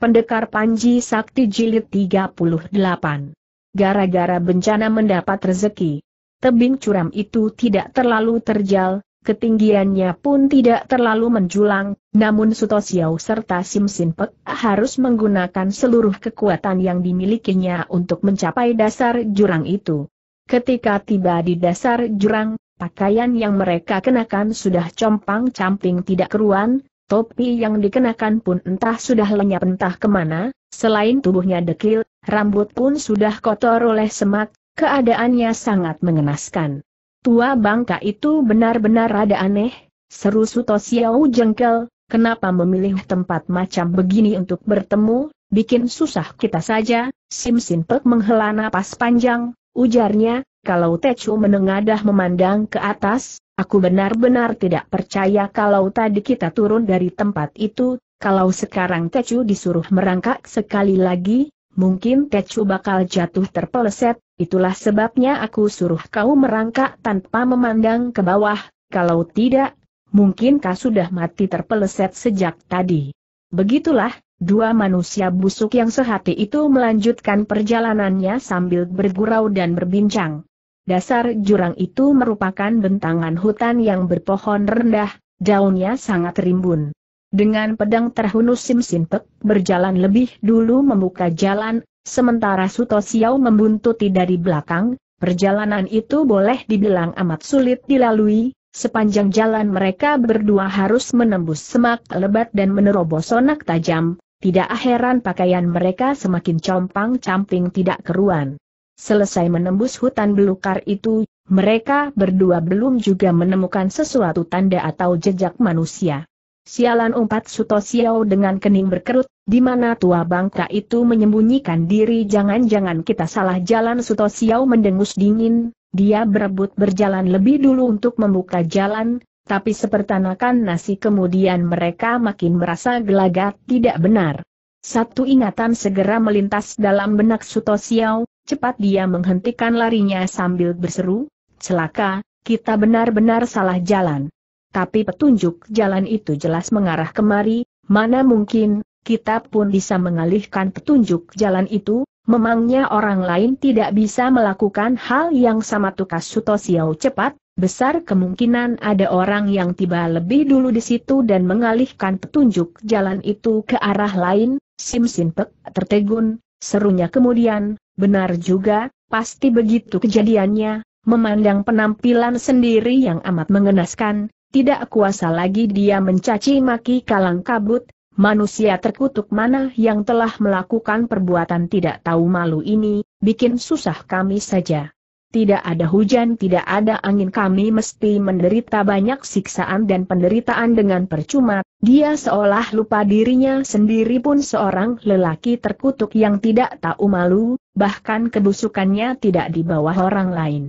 Pendekar Panji Sakti Jilid 38. Gara-gara bencana mendapat rezeki. Tebing curam itu tidak terlalu terjal, ketinggiannya pun tidak terlalu menjulang, namun Siau serta Sim Sinpek harus menggunakan seluruh kekuatan yang dimilikinya untuk mencapai dasar jurang itu. Ketika tiba di dasar jurang, pakaian yang mereka kenakan sudah compang-camping tidak keruan, Topi yang dikenakan pun entah sudah lenyap entah kemana, selain tubuhnya dekil, rambut pun sudah kotor oleh semak, keadaannya sangat mengenaskan. Tua bangka itu benar-benar ada aneh, seru Suto Xiao jengkel, kenapa memilih tempat macam begini untuk bertemu, bikin susah kita saja, Sim Sin menghela napas panjang, ujarnya, kalau Techu menengadah memandang ke atas, Aku benar-benar tidak percaya kalau tadi kita turun dari tempat itu, kalau sekarang Tecu disuruh merangkak sekali lagi, mungkin Tecu bakal jatuh terpeleset, itulah sebabnya aku suruh kau merangkak tanpa memandang ke bawah, kalau tidak, mungkin kau sudah mati terpeleset sejak tadi. Begitulah, Dua manusia busuk yang sehati itu melanjutkan perjalanannya sambil bergurau dan berbincang. Dasar jurang itu merupakan bentangan hutan yang berpohon rendah, daunnya sangat rimbun. Dengan pedang terhunus Sim Sintek, berjalan lebih dulu membuka jalan, sementara Suto Xiao membuntuti dari belakang, perjalanan itu boleh dibilang amat sulit dilalui, Sepanjang jalan mereka berdua harus menembus semak lebat dan menerobos sonak tajam, tidak heran pakaian mereka semakin compang-camping tidak keruan. Selesai menembus hutan belukar itu, mereka berdua belum juga menemukan sesuatu tanda atau jejak manusia. Sialan umpat Suto Siau dengan kening berkerut, di mana tua bangka itu menyembunyikan diri jangan-jangan kita salah jalan Suto Siau mendengus dingin, dia berebut berjalan lebih dulu untuk membuka jalan, tapi sepertanakan nasi kemudian mereka makin merasa gelagat tidak benar. Satu ingatan segera melintas dalam benak Suto Siau, Cepat dia menghentikan larinya sambil berseru, celaka, kita benar-benar salah jalan. Tapi petunjuk jalan itu jelas mengarah kemari, mana mungkin, kita pun bisa mengalihkan petunjuk jalan itu, memangnya orang lain tidak bisa melakukan hal yang sama tukas Suto cepat, besar kemungkinan ada orang yang tiba lebih dulu di situ dan mengalihkan petunjuk jalan itu ke arah lain, Sim Sin tertegun, serunya kemudian, Benar juga, pasti begitu kejadiannya, memandang penampilan sendiri yang amat mengenaskan, tidak kuasa lagi dia mencaci maki kalang kabut, manusia terkutuk mana yang telah melakukan perbuatan tidak tahu malu ini, bikin susah kami saja. Tidak ada hujan tidak ada angin kami mesti menderita banyak siksaan dan penderitaan dengan percuma, dia seolah lupa dirinya sendiri pun seorang lelaki terkutuk yang tidak tahu malu, bahkan kebusukannya tidak di bawah orang lain.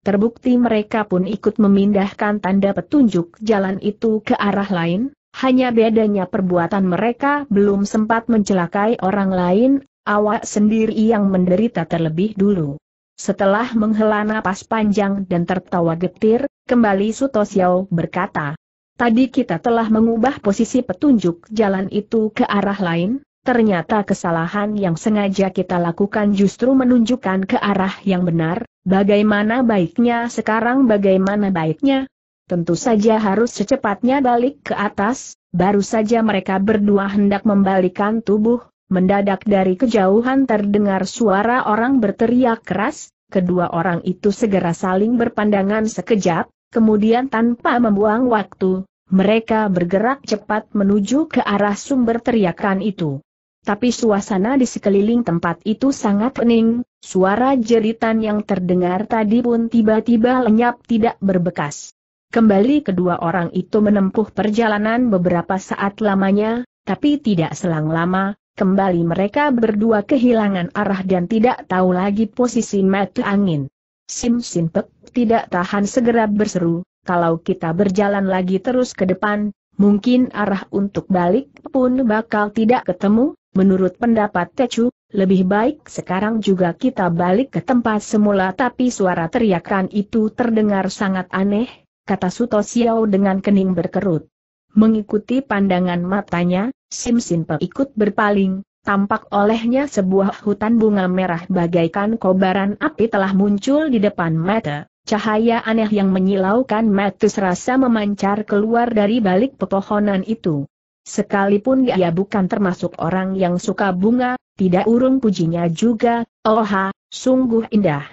Terbukti mereka pun ikut memindahkan tanda petunjuk jalan itu ke arah lain, hanya bedanya perbuatan mereka belum sempat mencelakai orang lain, awak sendiri yang menderita terlebih dulu. Setelah menghela napas panjang dan tertawa getir, kembali Suto Xiao berkata, Tadi kita telah mengubah posisi petunjuk jalan itu ke arah lain, ternyata kesalahan yang sengaja kita lakukan justru menunjukkan ke arah yang benar, bagaimana baiknya sekarang bagaimana baiknya? Tentu saja harus secepatnya balik ke atas, baru saja mereka berdua hendak membalikan tubuh, mendadak dari kejauhan terdengar suara orang berteriak keras, kedua orang itu segera saling berpandangan sekejap, kemudian tanpa membuang waktu, mereka bergerak cepat menuju ke arah sumber teriakan itu tapi suasana di sekeliling tempat itu sangat hening, suara jeritan yang terdengar tadi pun tiba-tiba lenyap tidak berbekas. Kembali kedua orang itu menempuh perjalanan beberapa saat lamanya, tapi tidak selang lama, kembali mereka berdua kehilangan arah dan tidak tahu lagi posisi mata angin. Sim Sin Pek tidak tahan segera berseru, kalau kita berjalan lagi terus ke depan, mungkin arah untuk balik pun bakal tidak ketemu, Menurut pendapat Tecu, lebih baik sekarang juga kita balik ke tempat semula tapi suara teriakan itu terdengar sangat aneh, kata Suto Xiao dengan kening berkerut. Mengikuti pandangan matanya, Sim Simpe ikut berpaling, tampak olehnya sebuah hutan bunga merah bagaikan kobaran api telah muncul di depan mata. Cahaya aneh yang menyilaukan mata serasa memancar keluar dari balik pepohonan itu. Sekalipun ia bukan termasuk orang yang suka bunga, tidak urung pujinya juga, oh sungguh indah.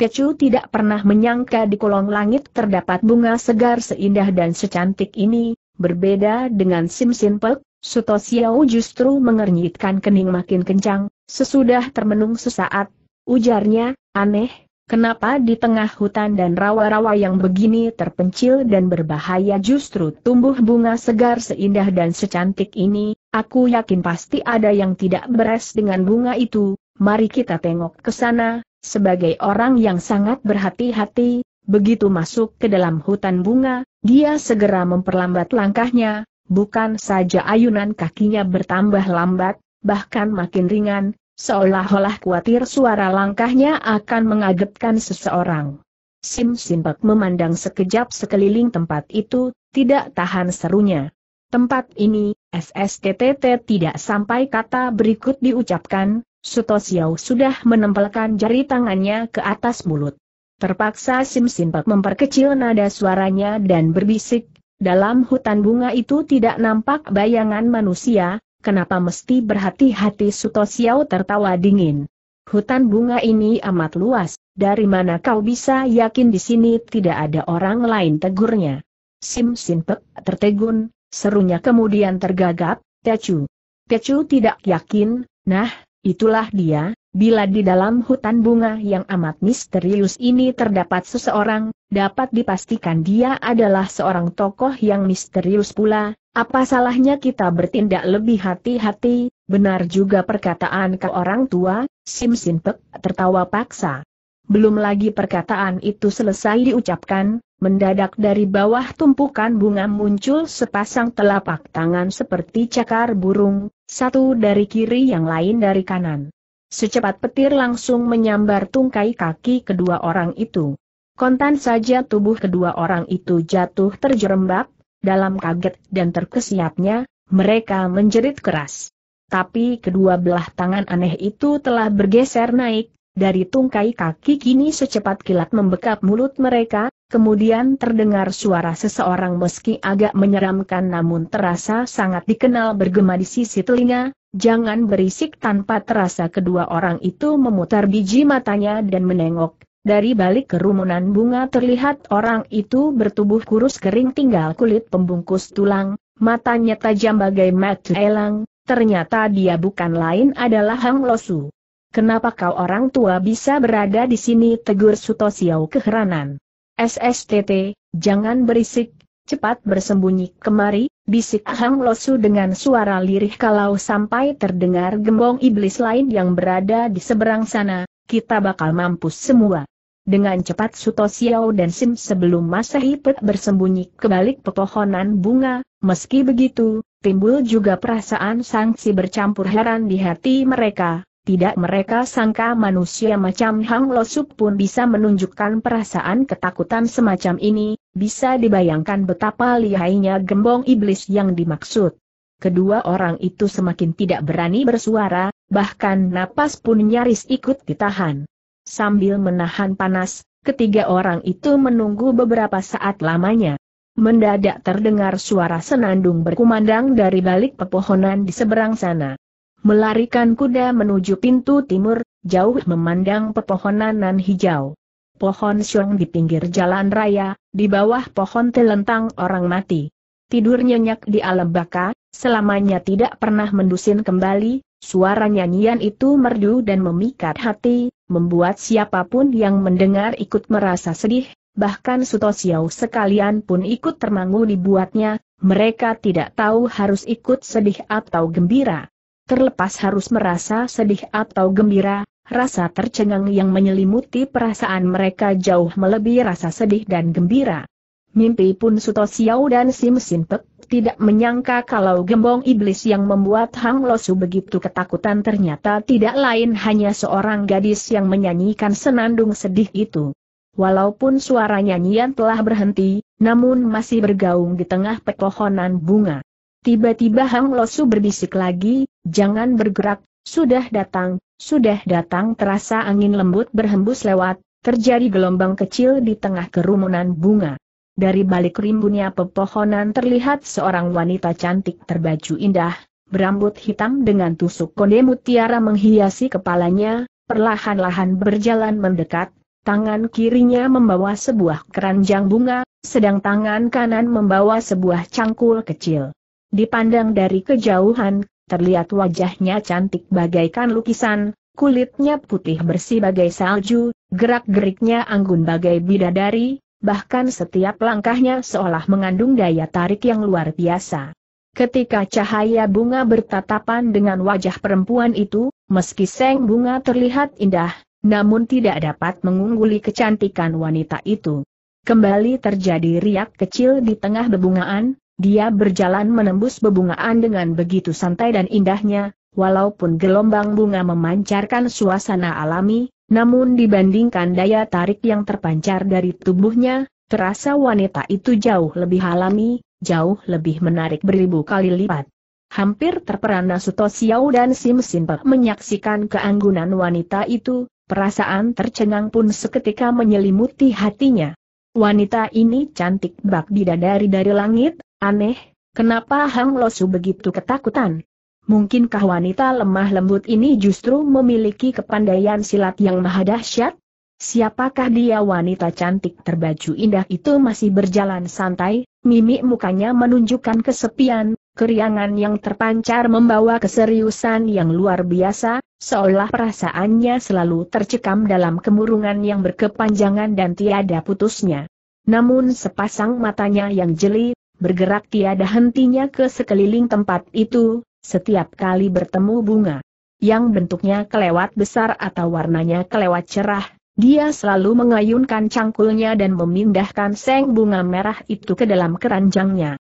Pecu tidak pernah menyangka di kolong langit terdapat bunga segar seindah dan secantik ini, berbeda dengan Simsin Pek, Suto Xiao justru mengernyitkan kening makin kencang, sesudah termenung sesaat, ujarnya, aneh, Kenapa di tengah hutan dan rawa-rawa yang begini terpencil dan berbahaya justru tumbuh bunga segar seindah dan secantik ini, aku yakin pasti ada yang tidak beres dengan bunga itu, mari kita tengok ke sana, sebagai orang yang sangat berhati-hati, begitu masuk ke dalam hutan bunga, dia segera memperlambat langkahnya, bukan saja ayunan kakinya bertambah lambat, bahkan makin ringan, Seolah-olah khawatir suara langkahnya akan mengagetkan seseorang. Sim Simpek memandang sekejap sekeliling tempat itu, tidak tahan serunya. Tempat ini, SSTTT tidak sampai kata berikut diucapkan, Suto Xiao sudah menempelkan jari tangannya ke atas mulut. Terpaksa Sim Simpek memperkecil nada suaranya dan berbisik, dalam hutan bunga itu tidak nampak bayangan manusia, Kenapa mesti berhati-hati Suto Xiao tertawa dingin? Hutan bunga ini amat luas, dari mana kau bisa yakin di sini tidak ada orang lain tegurnya? Sim Sin tertegun, serunya kemudian tergagap, Tecu. Tecu tidak yakin, nah, itulah dia, Bila di dalam hutan bunga yang amat misterius ini terdapat seseorang, dapat dipastikan dia adalah seorang tokoh yang misterius pula, apa salahnya kita bertindak lebih hati-hati, benar juga perkataan ke orang tua, Sim Sin tertawa paksa. Belum lagi perkataan itu selesai diucapkan, Mendadak dari bawah tumpukan bunga muncul sepasang telapak tangan seperti cakar burung, satu dari kiri yang lain dari kanan. Secepat petir langsung menyambar tungkai kaki kedua orang itu. Kontan saja tubuh kedua orang itu jatuh terjerembab, dalam kaget dan terkesiapnya, mereka menjerit keras. Tapi kedua belah tangan aneh itu telah bergeser naik, dari tungkai kaki kini secepat kilat membekap mulut mereka, kemudian terdengar suara seseorang meski agak menyeramkan namun terasa sangat dikenal bergema di sisi telinga, Jangan berisik tanpa terasa kedua orang itu memutar biji matanya dan menengok. Dari balik kerumunan bunga terlihat orang itu bertubuh kurus kering tinggal kulit pembungkus tulang, matanya tajam bagai mata elang, ternyata dia bukan lain adalah Hang Losu. Kenapa kau orang tua bisa berada di sini? Tegur Suto keheranan. SSTT, jangan berisik, cepat bersembunyi kemari, bisik Hang Losu dengan suara lirih kalau sampai terdengar gembong iblis lain yang berada di seberang sana, kita bakal mampus semua. Dengan cepat Suto Xiao dan Sim sebelum masa hipet bersembunyi ke balik pepohonan bunga, meski begitu, timbul juga perasaan sangsi bercampur heran di hati mereka, tidak mereka sangka manusia macam Hang Losup pun bisa menunjukkan perasaan ketakutan semacam ini, bisa dibayangkan betapa lihainya gembong iblis yang dimaksud. Kedua orang itu semakin tidak berani bersuara, bahkan napas pun nyaris ikut ditahan. Sambil menahan panas, ketiga orang itu menunggu beberapa saat lamanya. Mendadak terdengar suara senandung berkumandang dari balik pepohonan di seberang sana. Melarikan kuda menuju pintu timur, jauh memandang pepohonan nan hijau. Pohon siung di pinggir jalan raya, di bawah pohon telentang orang mati. Tidur nyenyak di alam baka, selamanya tidak pernah mendusin kembali, suara nyanyian itu merdu dan memikat hati, membuat siapapun yang mendengar ikut merasa sedih, bahkan Sutosiau sekalian pun ikut termangu dibuatnya, mereka tidak tahu harus ikut sedih atau gembira terlepas harus merasa sedih atau gembira, rasa tercengang yang menyelimuti perasaan mereka jauh melebihi rasa sedih dan gembira. Mimpi pun Suto Xiao dan Sim Sintek tidak menyangka kalau gembong iblis yang membuat Hang Losu begitu ketakutan ternyata tidak lain hanya seorang gadis yang menyanyikan senandung sedih itu. Walaupun suara nyanyian telah berhenti, namun masih bergaung di tengah pepohonan bunga. Tiba-tiba Hang Losu berbisik lagi, Jangan bergerak, sudah datang, sudah datang terasa angin lembut berhembus lewat, terjadi gelombang kecil di tengah kerumunan bunga. Dari balik rimbunnya pepohonan terlihat seorang wanita cantik terbaju indah, berambut hitam dengan tusuk konde mutiara menghiasi kepalanya, perlahan-lahan berjalan mendekat, tangan kirinya membawa sebuah keranjang bunga, sedang tangan kanan membawa sebuah cangkul kecil. Dipandang dari kejauhan, terlihat wajahnya cantik bagaikan lukisan, kulitnya putih bersih bagai salju, gerak-geriknya anggun bagai bidadari, bahkan setiap langkahnya seolah mengandung daya tarik yang luar biasa. Ketika cahaya bunga bertatapan dengan wajah perempuan itu, meski seng bunga terlihat indah, namun tidak dapat mengungguli kecantikan wanita itu. Kembali terjadi riak kecil di tengah bebungaan, dia berjalan menembus bebungaan dengan begitu santai dan indahnya, walaupun gelombang bunga memancarkan suasana alami, namun dibandingkan daya tarik yang terpancar dari tubuhnya, terasa wanita itu jauh lebih alami, jauh lebih menarik beribu kali lipat. Hampir terperana Suto Xiao dan Sim Simpe menyaksikan keanggunan wanita itu, perasaan tercengang pun seketika menyelimuti hatinya. Wanita ini cantik bak bidadari dari langit, Aneh, kenapa Hang Losu begitu ketakutan? Mungkinkah wanita lemah lembut ini justru memiliki kepandaian silat yang maha dahsyat? Siapakah dia wanita cantik terbaju indah itu masih berjalan santai, mimik mukanya menunjukkan kesepian, keriangan yang terpancar membawa keseriusan yang luar biasa, seolah perasaannya selalu tercekam dalam kemurungan yang berkepanjangan dan tiada putusnya. Namun sepasang matanya yang jeli, bergerak tiada hentinya ke sekeliling tempat itu, setiap kali bertemu bunga yang bentuknya kelewat besar atau warnanya kelewat cerah, dia selalu mengayunkan cangkulnya dan memindahkan seng bunga merah itu ke dalam keranjangnya.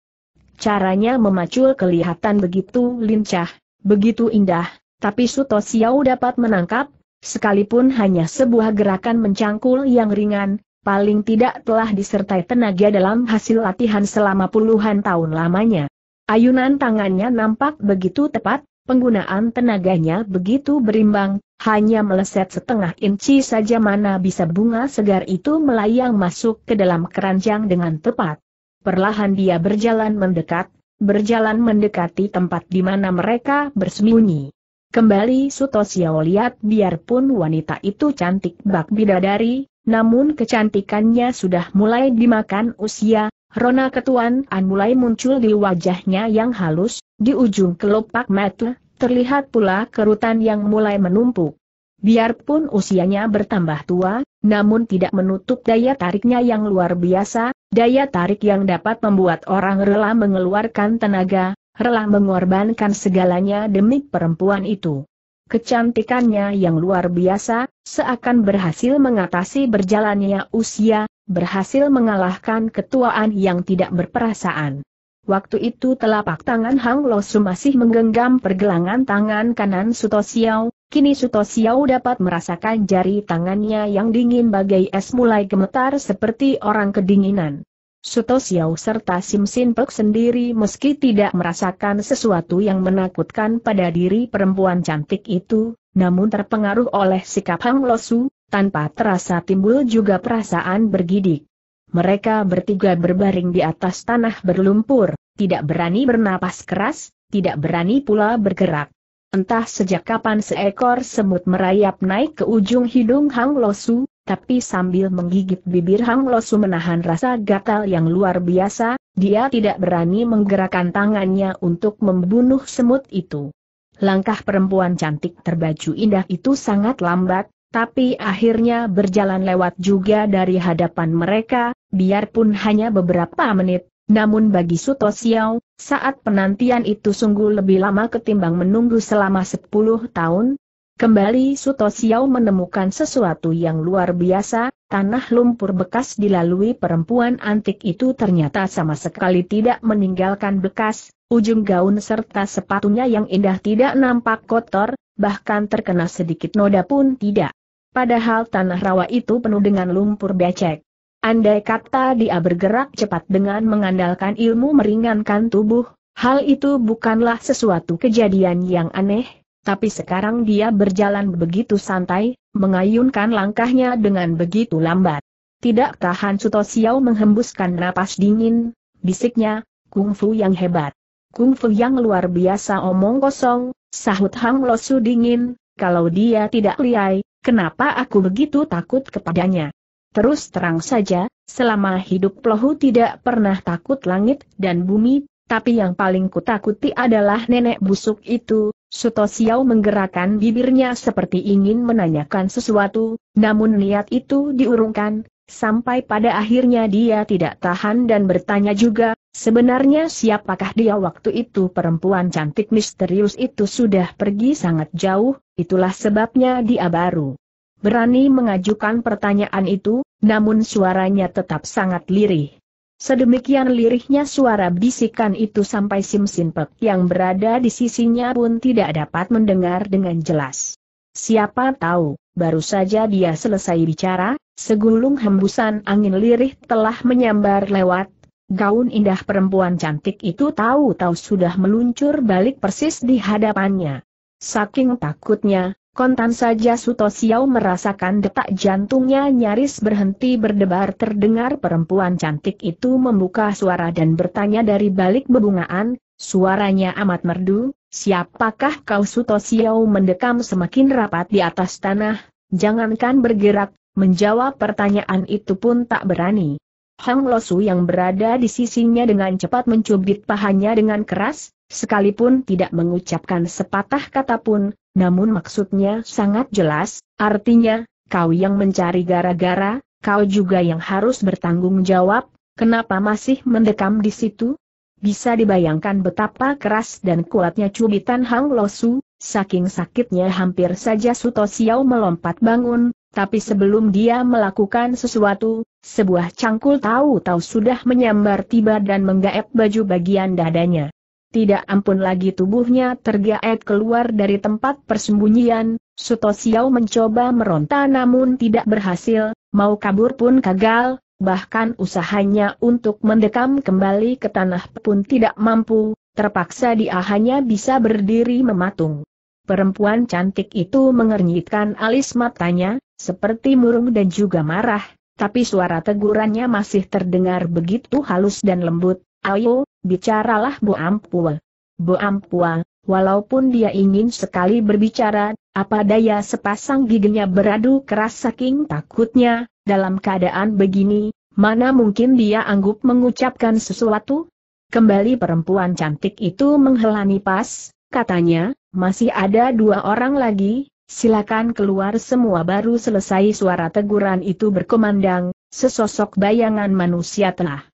Caranya memacul kelihatan begitu lincah, begitu indah, tapi Suto Xiao dapat menangkap, sekalipun hanya sebuah gerakan mencangkul yang ringan, paling tidak telah disertai tenaga dalam hasil latihan selama puluhan tahun lamanya. Ayunan tangannya nampak begitu tepat, penggunaan tenaganya begitu berimbang, hanya meleset setengah inci saja mana bisa bunga segar itu melayang masuk ke dalam keranjang dengan tepat. Perlahan dia berjalan mendekat, berjalan mendekati tempat di mana mereka bersembunyi. Kembali Suto Xiao lihat biarpun wanita itu cantik bak bidadari, namun kecantikannya sudah mulai dimakan usia, rona An mulai muncul di wajahnya yang halus, di ujung kelopak mata, terlihat pula kerutan yang mulai menumpuk. Biarpun usianya bertambah tua, namun tidak menutup daya tariknya yang luar biasa, daya tarik yang dapat membuat orang rela mengeluarkan tenaga, rela mengorbankan segalanya demi perempuan itu kecantikannya yang luar biasa, seakan berhasil mengatasi berjalannya usia, berhasil mengalahkan ketuaan yang tidak berperasaan. Waktu itu telapak tangan Hang Losu masih menggenggam pergelangan tangan kanan Suto Xiao, kini Suto Xiao dapat merasakan jari tangannya yang dingin bagai es mulai gemetar seperti orang kedinginan. Suto Xiao serta Sim Sin Pek sendiri meski tidak merasakan sesuatu yang menakutkan pada diri perempuan cantik itu, namun terpengaruh oleh sikap Hang Losu, tanpa terasa timbul juga perasaan bergidik. Mereka bertiga berbaring di atas tanah berlumpur, tidak berani bernapas keras, tidak berani pula bergerak. Entah sejak kapan seekor semut merayap naik ke ujung hidung Hang Losu, tapi sambil menggigit bibir Hang Losu menahan rasa gatal yang luar biasa, dia tidak berani menggerakkan tangannya untuk membunuh semut itu. Langkah perempuan cantik terbaju indah itu sangat lambat, tapi akhirnya berjalan lewat juga dari hadapan mereka, biarpun hanya beberapa menit, namun bagi Suto Xiao, saat penantian itu sungguh lebih lama ketimbang menunggu selama 10 tahun, Kembali Suto Xiao menemukan sesuatu yang luar biasa, tanah lumpur bekas dilalui perempuan antik itu ternyata sama sekali tidak meninggalkan bekas, ujung gaun serta sepatunya yang indah tidak nampak kotor, bahkan terkena sedikit noda pun tidak. Padahal tanah rawa itu penuh dengan lumpur becek. Andai kata dia bergerak cepat dengan mengandalkan ilmu meringankan tubuh, hal itu bukanlah sesuatu kejadian yang aneh, tapi sekarang dia berjalan begitu santai, mengayunkan langkahnya dengan begitu lambat. Tidak tahan Suto Xiao menghembuskan napas dingin, bisiknya, kungfu yang hebat. Kungfu yang luar biasa omong kosong, sahut Hang Losu dingin, kalau dia tidak liai, kenapa aku begitu takut kepadanya? Terus terang saja, selama hidup Plohu tidak pernah takut langit dan bumi, tapi yang paling kutakuti adalah nenek busuk itu. Suto Xiao menggerakkan bibirnya seperti ingin menanyakan sesuatu, namun niat itu diurungkan, sampai pada akhirnya dia tidak tahan dan bertanya juga, sebenarnya siapakah dia waktu itu perempuan cantik misterius itu sudah pergi sangat jauh, itulah sebabnya dia baru. Berani mengajukan pertanyaan itu, namun suaranya tetap sangat lirih. Sedemikian lirihnya suara bisikan itu sampai Sim Sinpek yang berada di sisinya pun tidak dapat mendengar dengan jelas. Siapa tahu, baru saja dia selesai bicara, segulung hembusan angin lirih telah menyambar lewat Gaun indah perempuan cantik itu tahu-tahu sudah meluncur balik persis di hadapannya. Saking takutnya, Kontan saja Suto Xiao merasakan detak jantungnya nyaris berhenti berdebar terdengar perempuan cantik itu membuka suara dan bertanya dari balik bebungaan, suaranya amat merdu, siapakah kau Suto Xiao mendekam semakin rapat di atas tanah, jangankan bergerak, menjawab pertanyaan itu pun tak berani. Hang Losu yang berada di sisinya dengan cepat mencubit pahanya dengan keras, Sekalipun tidak mengucapkan sepatah kata pun, namun maksudnya sangat jelas, artinya, kau yang mencari gara-gara, kau juga yang harus bertanggung jawab, kenapa masih mendekam di situ? Bisa dibayangkan betapa keras dan kuatnya cubitan Hang Losu, saking sakitnya hampir saja Suto Xiao melompat bangun, tapi sebelum dia melakukan sesuatu, sebuah cangkul tahu-tahu sudah menyambar tiba dan menggaep baju bagian dadanya. Tidak ampun lagi tubuhnya tergaet keluar dari tempat persembunyian, Suto Xiao mencoba meronta namun tidak berhasil, mau kabur pun kagal. bahkan usahanya untuk mendekam kembali ke tanah pun tidak mampu, terpaksa dia hanya bisa berdiri mematung. Perempuan cantik itu mengernyitkan alis matanya, seperti murung dan juga marah, tapi suara tegurannya masih terdengar begitu halus dan lembut, Ayo, bicaralah bu Ampua. bu Ampua, walaupun dia ingin sekali berbicara, apa daya sepasang giginya beradu keras saking takutnya, dalam keadaan begini, mana mungkin dia anggup mengucapkan sesuatu? Kembali perempuan cantik itu menghela nipas, katanya, masih ada dua orang lagi, silakan keluar semua baru selesai suara teguran itu berkumandang, sesosok bayangan manusia telah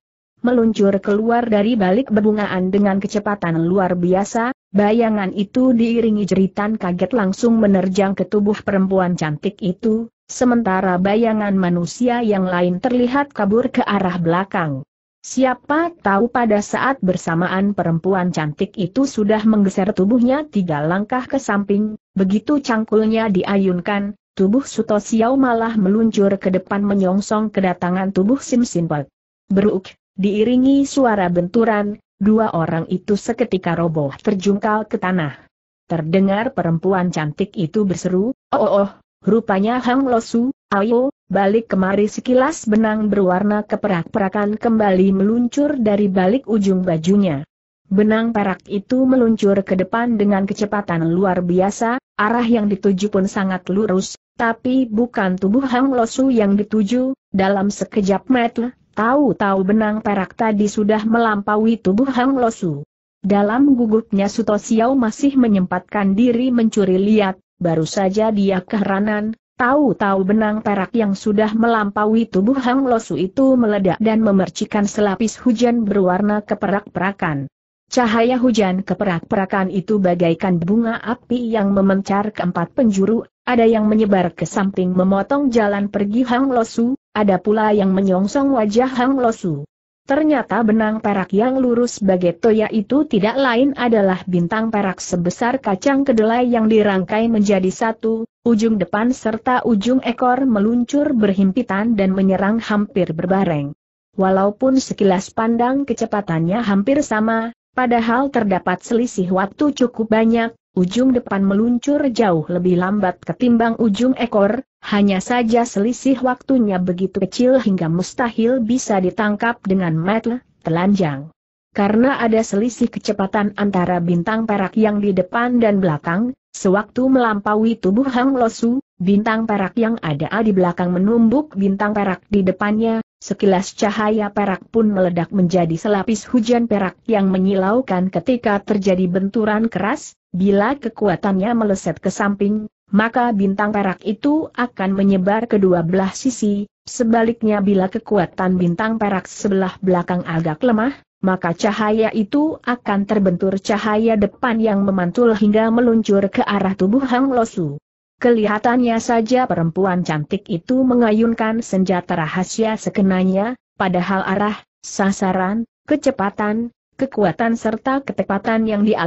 meluncur keluar dari balik bebungaan dengan kecepatan luar biasa, bayangan itu diiringi jeritan kaget langsung menerjang ke tubuh perempuan cantik itu, sementara bayangan manusia yang lain terlihat kabur ke arah belakang. Siapa tahu pada saat bersamaan perempuan cantik itu sudah menggeser tubuhnya tiga langkah ke samping, begitu cangkulnya diayunkan, tubuh Suto Xiao malah meluncur ke depan menyongsong kedatangan tubuh Sim Simpel. Beruk, Diiringi suara benturan, dua orang itu seketika roboh terjungkal ke tanah. Terdengar perempuan cantik itu berseru, oh oh, oh rupanya Hang Losu, ayo, balik kemari sekilas benang berwarna keperak-perakan kembali meluncur dari balik ujung bajunya. Benang perak itu meluncur ke depan dengan kecepatan luar biasa, arah yang dituju pun sangat lurus, tapi bukan tubuh Hang Losu yang dituju, dalam sekejap mata Tahu-tahu benang perak tadi sudah melampaui tubuh Hang Losu. Dalam gugupnya Suto Xiao masih menyempatkan diri mencuri lihat, baru saja dia keheranan, tahu-tahu benang perak yang sudah melampaui tubuh Hang Losu itu meledak dan memercikan selapis hujan berwarna keperak-perakan. Cahaya hujan keperak-perakan itu bagaikan bunga api yang memencar keempat penjuru ada yang menyebar ke samping memotong jalan pergi Hang Losu, ada pula yang menyongsong wajah Hang Losu. Ternyata benang perak yang lurus bagai toya itu tidak lain adalah bintang perak sebesar kacang kedelai yang dirangkai menjadi satu, ujung depan serta ujung ekor meluncur berhimpitan dan menyerang hampir berbareng. Walaupun sekilas pandang kecepatannya hampir sama, Padahal terdapat selisih waktu cukup banyak, ujung depan meluncur jauh lebih lambat ketimbang ujung ekor, hanya saja selisih waktunya begitu kecil hingga mustahil bisa ditangkap dengan mata telanjang. Karena ada selisih kecepatan antara bintang perak yang di depan dan belakang, sewaktu melampaui tubuh Hang Losu, bintang perak yang ada di belakang menumbuk bintang perak di depannya, Sekilas cahaya perak pun meledak menjadi selapis hujan perak yang menyilaukan ketika terjadi benturan keras, bila kekuatannya meleset ke samping, maka bintang perak itu akan menyebar ke dua belah sisi, sebaliknya bila kekuatan bintang perak sebelah belakang agak lemah, maka cahaya itu akan terbentur cahaya depan yang memantul hingga meluncur ke arah tubuh Hang Losu. Kelihatannya saja perempuan cantik itu mengayunkan senjata rahasia sekenanya, padahal arah, sasaran, kecepatan, kekuatan serta ketepatan yang dia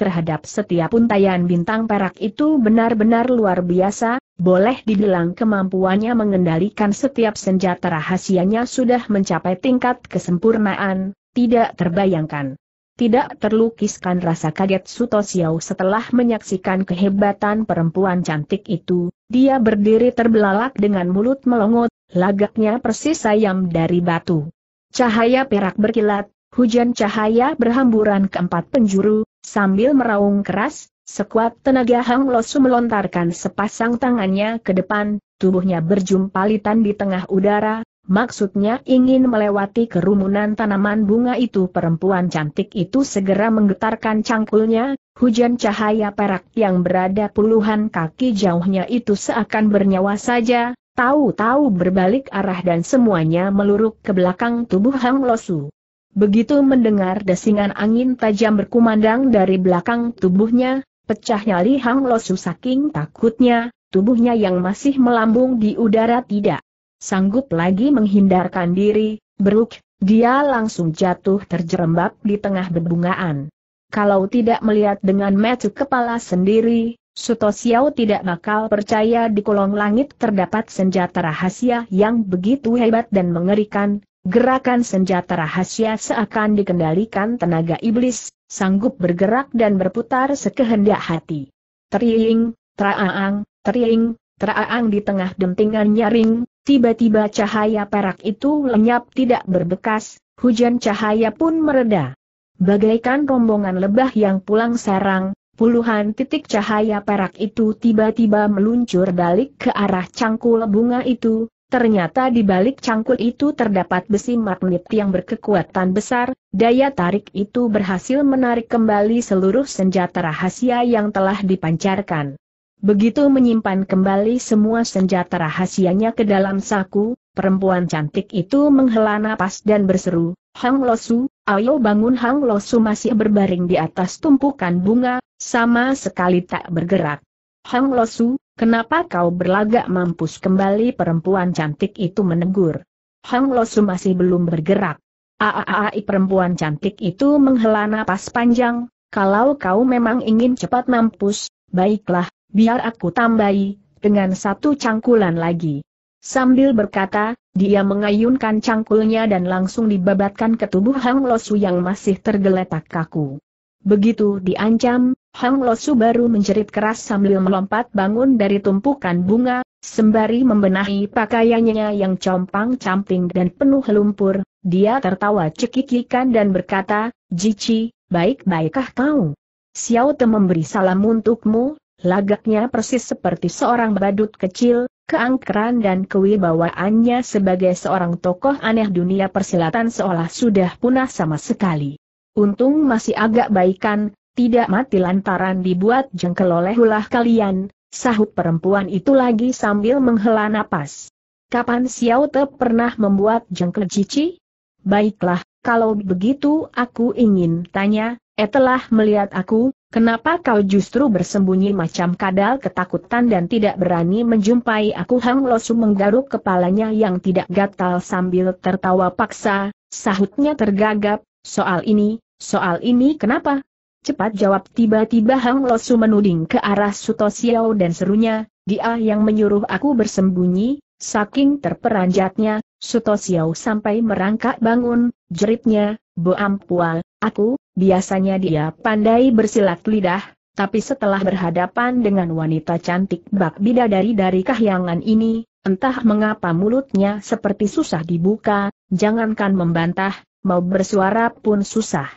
terhadap setiap untayan bintang perak itu benar-benar luar biasa, boleh dibilang kemampuannya mengendalikan setiap senjata rahasianya sudah mencapai tingkat kesempurnaan, tidak terbayangkan. Tidak terlukiskan rasa kaget Suto Xiao setelah menyaksikan kehebatan perempuan cantik itu, dia berdiri terbelalak dengan mulut melongot, lagaknya persis sayam dari batu. Cahaya perak berkilat, hujan cahaya berhamburan ke empat penjuru, sambil meraung keras, sekuat tenaga Hang Losu melontarkan sepasang tangannya ke depan, tubuhnya berjumpalitan di tengah udara, Maksudnya ingin melewati kerumunan tanaman bunga itu perempuan cantik itu segera menggetarkan cangkulnya, hujan cahaya perak yang berada puluhan kaki jauhnya itu seakan bernyawa saja, tahu-tahu berbalik arah dan semuanya meluruk ke belakang tubuh Hang Losu. Begitu mendengar desingan angin tajam berkumandang dari belakang tubuhnya, pecah nyali Hang Losu saking takutnya, tubuhnya yang masih melambung di udara tidak sanggup lagi menghindarkan diri, beruk, dia langsung jatuh terjerembab di tengah bebungaan. Kalau tidak melihat dengan mata kepala sendiri, Suto Xiao tidak bakal percaya di kolong langit terdapat senjata rahasia yang begitu hebat dan mengerikan, gerakan senjata rahasia seakan dikendalikan tenaga iblis, sanggup bergerak dan berputar sekehendak hati. Teriing, traang, teriing, Teraang di tengah dentingan nyaring, tiba-tiba cahaya perak itu lenyap tidak berbekas, hujan cahaya pun mereda. Bagaikan rombongan lebah yang pulang sarang, puluhan titik cahaya perak itu tiba-tiba meluncur balik ke arah cangkul bunga itu, ternyata di balik cangkul itu terdapat besi magnet yang berkekuatan besar, daya tarik itu berhasil menarik kembali seluruh senjata rahasia yang telah dipancarkan. Begitu menyimpan kembali semua senjata rahasianya ke dalam saku, perempuan cantik itu menghela napas dan berseru, Hang Losu, ayo bangun Hang Losu masih berbaring di atas tumpukan bunga, sama sekali tak bergerak. Hang Losu, kenapa kau berlagak mampus kembali perempuan cantik itu menegur. Hang Losu masih belum bergerak. Aaai perempuan cantik itu menghela napas panjang, kalau kau memang ingin cepat mampus, baiklah, biar aku tambahi, dengan satu cangkulan lagi. Sambil berkata, dia mengayunkan cangkulnya dan langsung dibabatkan ke tubuh Hang Losu yang masih tergeletak kaku. Begitu diancam, Hang Losu baru menjerit keras sambil melompat bangun dari tumpukan bunga, sembari membenahi pakaiannya yang compang-camping dan penuh lumpur, dia tertawa cekikikan dan berkata, Jici, baik-baikkah kau? Xiao Te memberi salam untukmu, Lagaknya persis seperti seorang badut kecil, keangkeran dan kewibawaannya sebagai seorang tokoh aneh dunia persilatan seolah sudah punah sama sekali. Untung masih agak baikan, tidak mati lantaran dibuat jengkel oleh ulah kalian, sahut perempuan itu lagi sambil menghela napas. Kapan Xiao Te pernah membuat jengkel cici? Baiklah, kalau begitu aku ingin tanya, eh telah melihat aku, Kenapa kau justru bersembunyi macam kadal ketakutan dan tidak berani menjumpai aku Hang Losu menggaruk kepalanya yang tidak gatal sambil tertawa paksa, sahutnya tergagap, soal ini, soal ini kenapa? Cepat jawab tiba-tiba Hang Losu menuding ke arah Suto Xiao dan serunya, dia yang menyuruh aku bersembunyi, Saking terperanjatnya, Suto Xiao sampai merangkak bangun, jeritnya, Bu Ampual, aku, biasanya dia pandai bersilat lidah, tapi setelah berhadapan dengan wanita cantik bak bidadari dari kahyangan ini, entah mengapa mulutnya seperti susah dibuka, jangankan membantah, mau bersuara pun susah.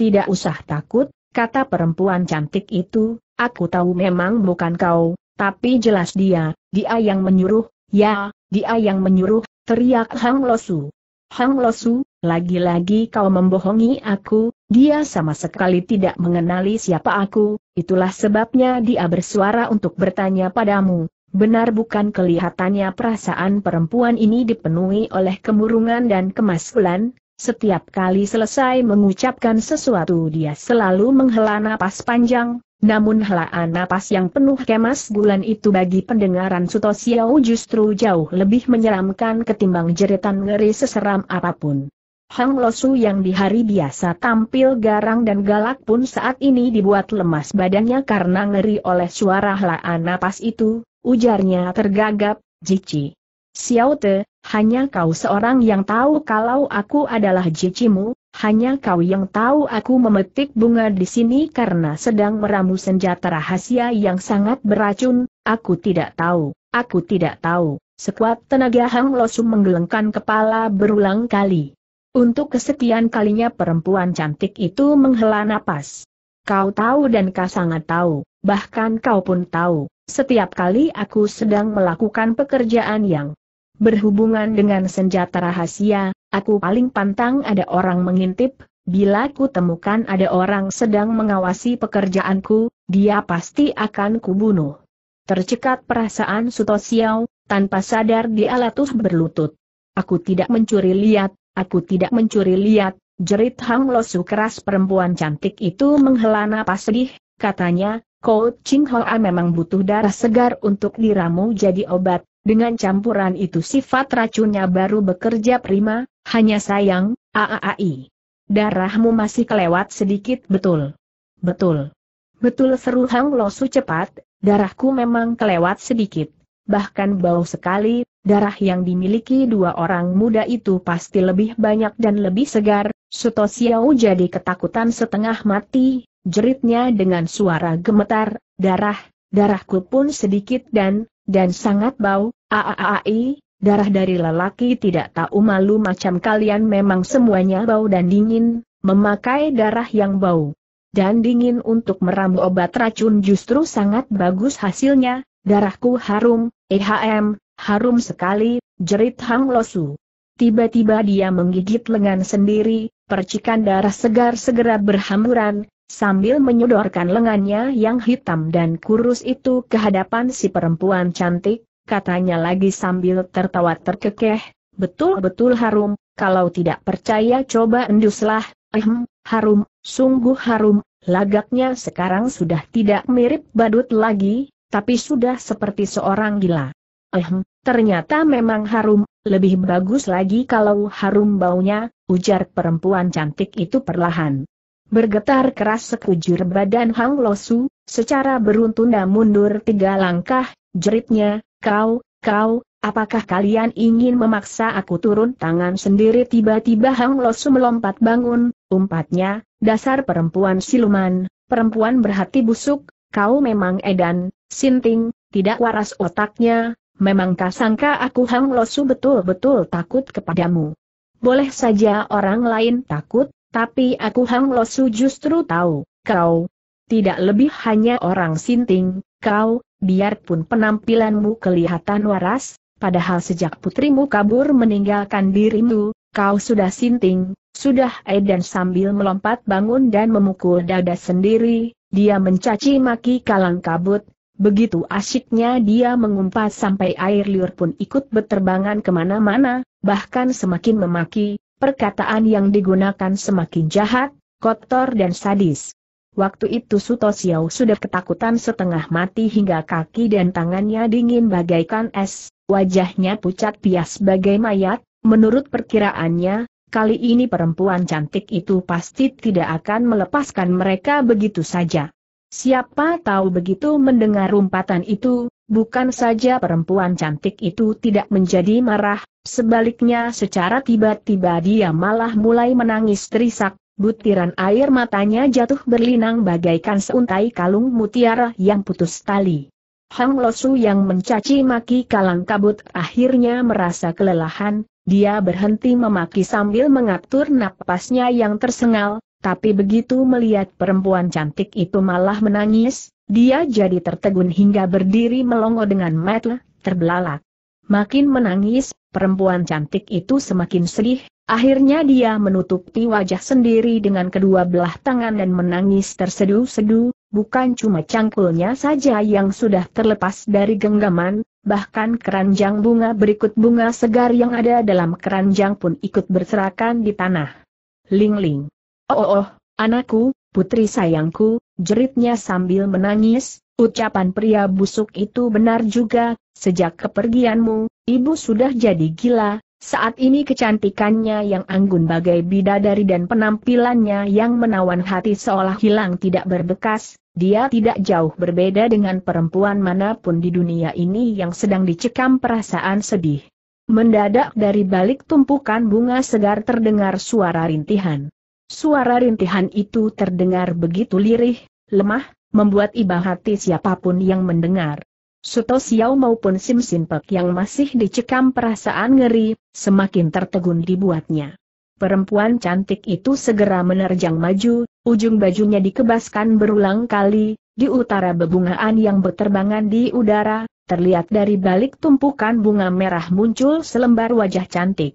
Tidak usah takut, kata perempuan cantik itu, aku tahu memang bukan kau, tapi jelas dia, dia yang menyuruh, Ya, dia yang menyuruh, teriak Hang Losu. Hang Losu, lagi-lagi kau membohongi aku, dia sama sekali tidak mengenali siapa aku, itulah sebabnya dia bersuara untuk bertanya padamu. Benar bukan kelihatannya perasaan perempuan ini dipenuhi oleh kemurungan dan kemasulan, setiap kali selesai mengucapkan sesuatu dia selalu menghela napas panjang, namun helaan napas yang penuh kemas gulan itu bagi pendengaran Suto Xiao justru jauh lebih menyeramkan ketimbang jeritan ngeri seseram apapun. Hang Losu yang di hari biasa tampil garang dan galak pun saat ini dibuat lemas badannya karena ngeri oleh suara helaan napas itu, ujarnya tergagap, Jici. Xiao Te, hanya kau seorang yang tahu kalau aku adalah jicimu, hanya kau yang tahu aku memetik bunga di sini karena sedang meramu senjata rahasia yang sangat beracun, aku tidak tahu, aku tidak tahu. Sekuat tenaga Hang Losu menggelengkan kepala berulang kali. Untuk kesekian kalinya perempuan cantik itu menghela napas. Kau tahu dan kau sangat tahu, bahkan kau pun tahu, setiap kali aku sedang melakukan pekerjaan yang Berhubungan dengan senjata rahasia, aku paling pantang ada orang mengintip, bila ku temukan ada orang sedang mengawasi pekerjaanku, dia pasti akan kubunuh. Tercekat perasaan Suto Xiao, tanpa sadar dia latuh berlutut. Aku tidak mencuri lihat, aku tidak mencuri lihat, jerit Hang Losu keras perempuan cantik itu menghela napas sedih, katanya, Ching Hoa memang butuh darah segar untuk diramu jadi obat, dengan campuran itu sifat racunnya baru bekerja prima, hanya sayang, aaai. Darahmu masih kelewat sedikit betul. Betul. Betul seru Hang Losu cepat, darahku memang kelewat sedikit. Bahkan bau sekali, darah yang dimiliki dua orang muda itu pasti lebih banyak dan lebih segar, Suto Xiao jadi ketakutan setengah mati, jeritnya dengan suara gemetar, darah, darahku pun sedikit dan, dan sangat bau, aaai, darah dari lelaki tidak tahu malu macam kalian memang semuanya bau dan dingin, memakai darah yang bau. Dan dingin untuk meramu obat racun justru sangat bagus hasilnya, darahku harum, ehm, harum sekali, jerit Hang Losu. Tiba-tiba dia menggigit lengan sendiri, percikan darah segar segera berhamburan, sambil menyodorkan lengannya yang hitam dan kurus itu ke hadapan si perempuan cantik, katanya lagi sambil tertawa terkekeh, betul-betul harum, kalau tidak percaya coba enduslah, ehm, harum, sungguh harum, lagaknya sekarang sudah tidak mirip badut lagi, tapi sudah seperti seorang gila. Ehm, ternyata memang harum, lebih bagus lagi kalau harum baunya, ujar perempuan cantik itu perlahan. Bergetar keras sekujur badan Hang Losu, secara beruntunda mundur tiga langkah, jeritnya, kau, kau, apakah kalian ingin memaksa aku turun tangan sendiri tiba-tiba Hang Losu melompat bangun, umpatnya, dasar perempuan siluman, perempuan berhati busuk, kau memang edan, sinting, tidak waras otaknya, memang sangka aku Hang Losu betul-betul takut kepadamu. Boleh saja orang lain takut, tapi aku Hang su justru tahu, kau tidak lebih hanya orang sinting, kau, biarpun penampilanmu kelihatan waras, padahal sejak putrimu kabur meninggalkan dirimu, kau sudah sinting, sudah edan sambil melompat bangun dan memukul dada sendiri, dia mencaci maki kalang kabut, begitu asyiknya dia mengumpat sampai air liur pun ikut berterbangan kemana-mana, bahkan semakin memaki, Perkataan yang digunakan semakin jahat, kotor dan sadis. Waktu itu Suto Xiao sudah ketakutan setengah mati hingga kaki dan tangannya dingin bagaikan es, wajahnya pucat pias bagai mayat, menurut perkiraannya, kali ini perempuan cantik itu pasti tidak akan melepaskan mereka begitu saja. Siapa tahu begitu mendengar umpatan itu, bukan saja perempuan cantik itu tidak menjadi marah, sebaliknya secara tiba-tiba dia malah mulai menangis terisak, butiran air matanya jatuh berlinang bagaikan seuntai kalung mutiara yang putus tali. Hang Losu yang mencaci maki kalang kabut akhirnya merasa kelelahan, dia berhenti memaki sambil mengatur napasnya yang tersengal, tapi begitu melihat perempuan cantik itu malah menangis, dia jadi tertegun hingga berdiri melongo dengan mata terbelalak. Makin menangis, perempuan cantik itu semakin sedih, akhirnya dia menutupi wajah sendiri dengan kedua belah tangan dan menangis tersedu-sedu. bukan cuma cangkulnya saja yang sudah terlepas dari genggaman, bahkan keranjang bunga berikut bunga segar yang ada dalam keranjang pun ikut berserakan di tanah. Ling-ling. Oh, oh, oh, anakku, putri sayangku, jeritnya sambil menangis, ucapan pria busuk itu benar juga, sejak kepergianmu, ibu sudah jadi gila, saat ini kecantikannya yang anggun bagai bidadari dan penampilannya yang menawan hati seolah hilang tidak berbekas, dia tidak jauh berbeda dengan perempuan manapun di dunia ini yang sedang dicekam perasaan sedih. Mendadak dari balik tumpukan bunga segar terdengar suara rintihan. Suara rintihan itu terdengar begitu lirih, lemah, membuat iba hati siapapun yang mendengar. Suto Xiao maupun Sim Sin yang masih dicekam perasaan ngeri, semakin tertegun dibuatnya. Perempuan cantik itu segera menerjang maju, ujung bajunya dikebaskan berulang kali, di utara bebungaan yang berterbangan di udara, terlihat dari balik tumpukan bunga merah muncul selembar wajah cantik.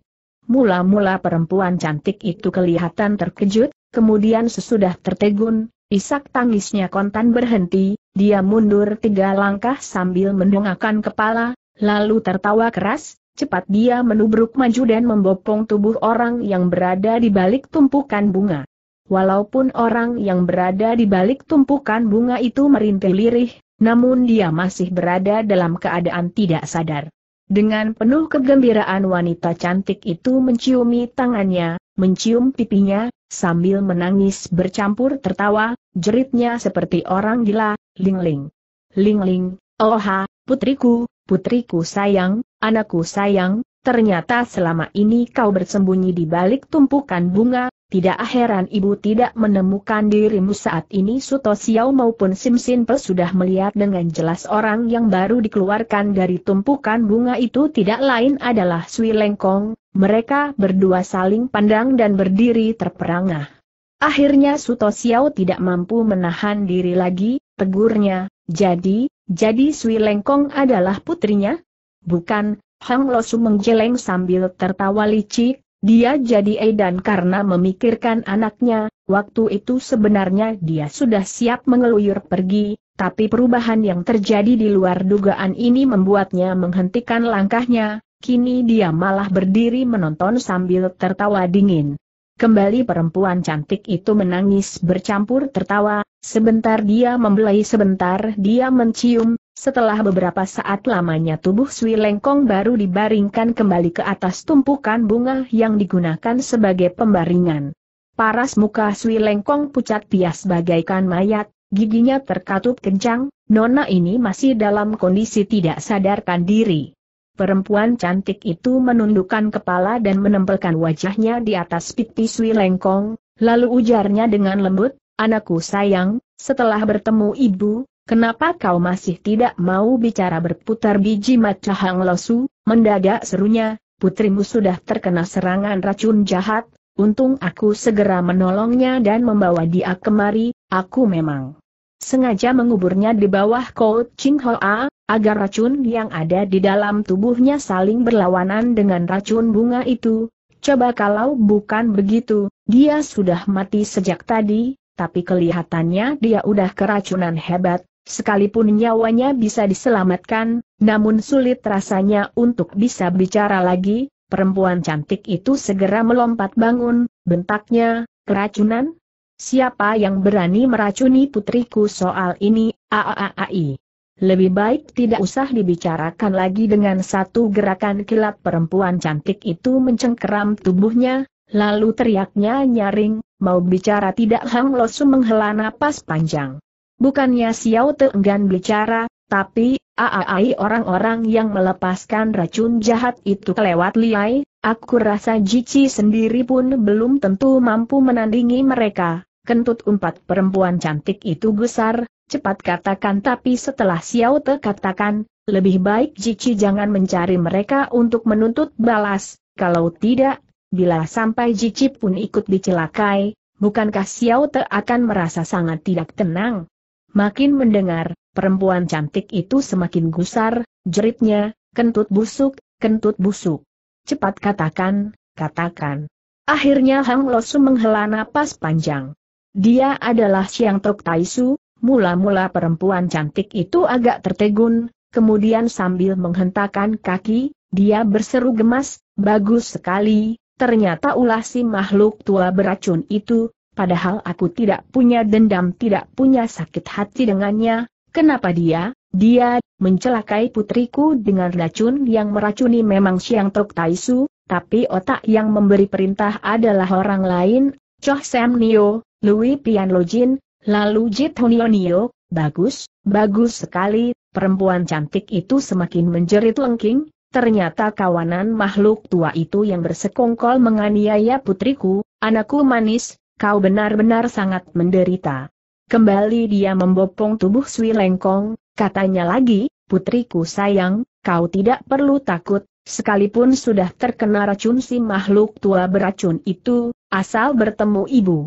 Mula-mula perempuan cantik itu kelihatan terkejut, kemudian sesudah tertegun, isak tangisnya kontan berhenti, dia mundur tiga langkah sambil mendongakkan kepala, lalu tertawa keras, cepat dia menubruk maju dan membopong tubuh orang yang berada di balik tumpukan bunga. Walaupun orang yang berada di balik tumpukan bunga itu merintih lirih, namun dia masih berada dalam keadaan tidak sadar. Dengan penuh kegembiraan wanita cantik itu menciumi tangannya, mencium pipinya, sambil menangis bercampur tertawa, jeritnya seperti orang gila, Lingling. Lingling, oha, putriku, putriku sayang, anakku sayang, ternyata selama ini kau bersembunyi di balik tumpukan bunga, tidak heran ibu tidak menemukan dirimu saat ini Suto Xiao maupun Sim Sin Pe sudah melihat dengan jelas orang yang baru dikeluarkan dari tumpukan bunga itu tidak lain adalah Sui Lengkong, mereka berdua saling pandang dan berdiri terperangah. Akhirnya Suto Xiao tidak mampu menahan diri lagi, tegurnya, jadi, jadi Sui Lengkong adalah putrinya? Bukan, Hang Losu menjeleng menggeleng sambil tertawa licik, dia jadi edan karena memikirkan anaknya, waktu itu sebenarnya dia sudah siap mengeluyur pergi, tapi perubahan yang terjadi di luar dugaan ini membuatnya menghentikan langkahnya, kini dia malah berdiri menonton sambil tertawa dingin. Kembali perempuan cantik itu menangis bercampur tertawa, sebentar dia membelai sebentar dia mencium, setelah beberapa saat lamanya tubuh Sui Lengkong baru dibaringkan kembali ke atas tumpukan bunga yang digunakan sebagai pembaringan. Paras muka Sui Lengkong pucat pias bagaikan mayat, giginya terkatup kencang, nona ini masih dalam kondisi tidak sadarkan diri. Perempuan cantik itu menundukkan kepala dan menempelkan wajahnya di atas pipi Sui Lengkong, lalu ujarnya dengan lembut, Anakku sayang, setelah bertemu ibu, Kenapa kau masih tidak mau bicara berputar biji macahang Hang Losu? Mendadak serunya, putrimu sudah terkena serangan racun jahat, untung aku segera menolongnya dan membawa dia kemari, aku memang sengaja menguburnya di bawah kol Ching Hoa, agar racun yang ada di dalam tubuhnya saling berlawanan dengan racun bunga itu. Coba kalau bukan begitu, dia sudah mati sejak tadi, tapi kelihatannya dia udah keracunan hebat, Sekalipun nyawanya bisa diselamatkan, namun sulit rasanya untuk bisa bicara lagi, perempuan cantik itu segera melompat bangun, bentaknya, keracunan? Siapa yang berani meracuni putriku soal ini, aaai. Lebih baik tidak usah dibicarakan lagi dengan satu gerakan kilat perempuan cantik itu mencengkeram tubuhnya, lalu teriaknya nyaring, mau bicara tidak Hang Losu menghela napas panjang. Bukannya Xiao Te enggan bicara, tapi, aai orang-orang yang melepaskan racun jahat itu kelewat liai, aku rasa Jici sendiri pun belum tentu mampu menandingi mereka. Kentut empat perempuan cantik itu besar, cepat katakan tapi setelah Xiao Te katakan, lebih baik Jici jangan mencari mereka untuk menuntut balas, kalau tidak, bila sampai Jici pun ikut dicelakai, bukankah Xiao Te akan merasa sangat tidak tenang? Makin mendengar, perempuan cantik itu semakin gusar, jeritnya, kentut busuk, kentut busuk. Cepat katakan, katakan. Akhirnya Hang Losu menghela napas panjang. Dia adalah Siang Tok Taisu, mula-mula perempuan cantik itu agak tertegun, kemudian sambil menghentakkan kaki, dia berseru gemas, bagus sekali, ternyata ulah si makhluk tua beracun itu, padahal aku tidak punya dendam, tidak punya sakit hati dengannya, kenapa dia, dia, mencelakai putriku dengan racun yang meracuni memang Siang Tok Taisu, tapi otak yang memberi perintah adalah orang lain, Choh Sam Nio, Louis Pian Lojin, lalu Jit Honio Nio, bagus, bagus sekali, perempuan cantik itu semakin menjerit lengking, Ternyata kawanan makhluk tua itu yang bersekongkol menganiaya putriku, anakku manis, Kau benar-benar sangat menderita. Kembali dia membopong tubuh Sui Lengkong, katanya lagi, putriku sayang, kau tidak perlu takut, sekalipun sudah terkena racun si makhluk tua beracun itu, asal bertemu ibu.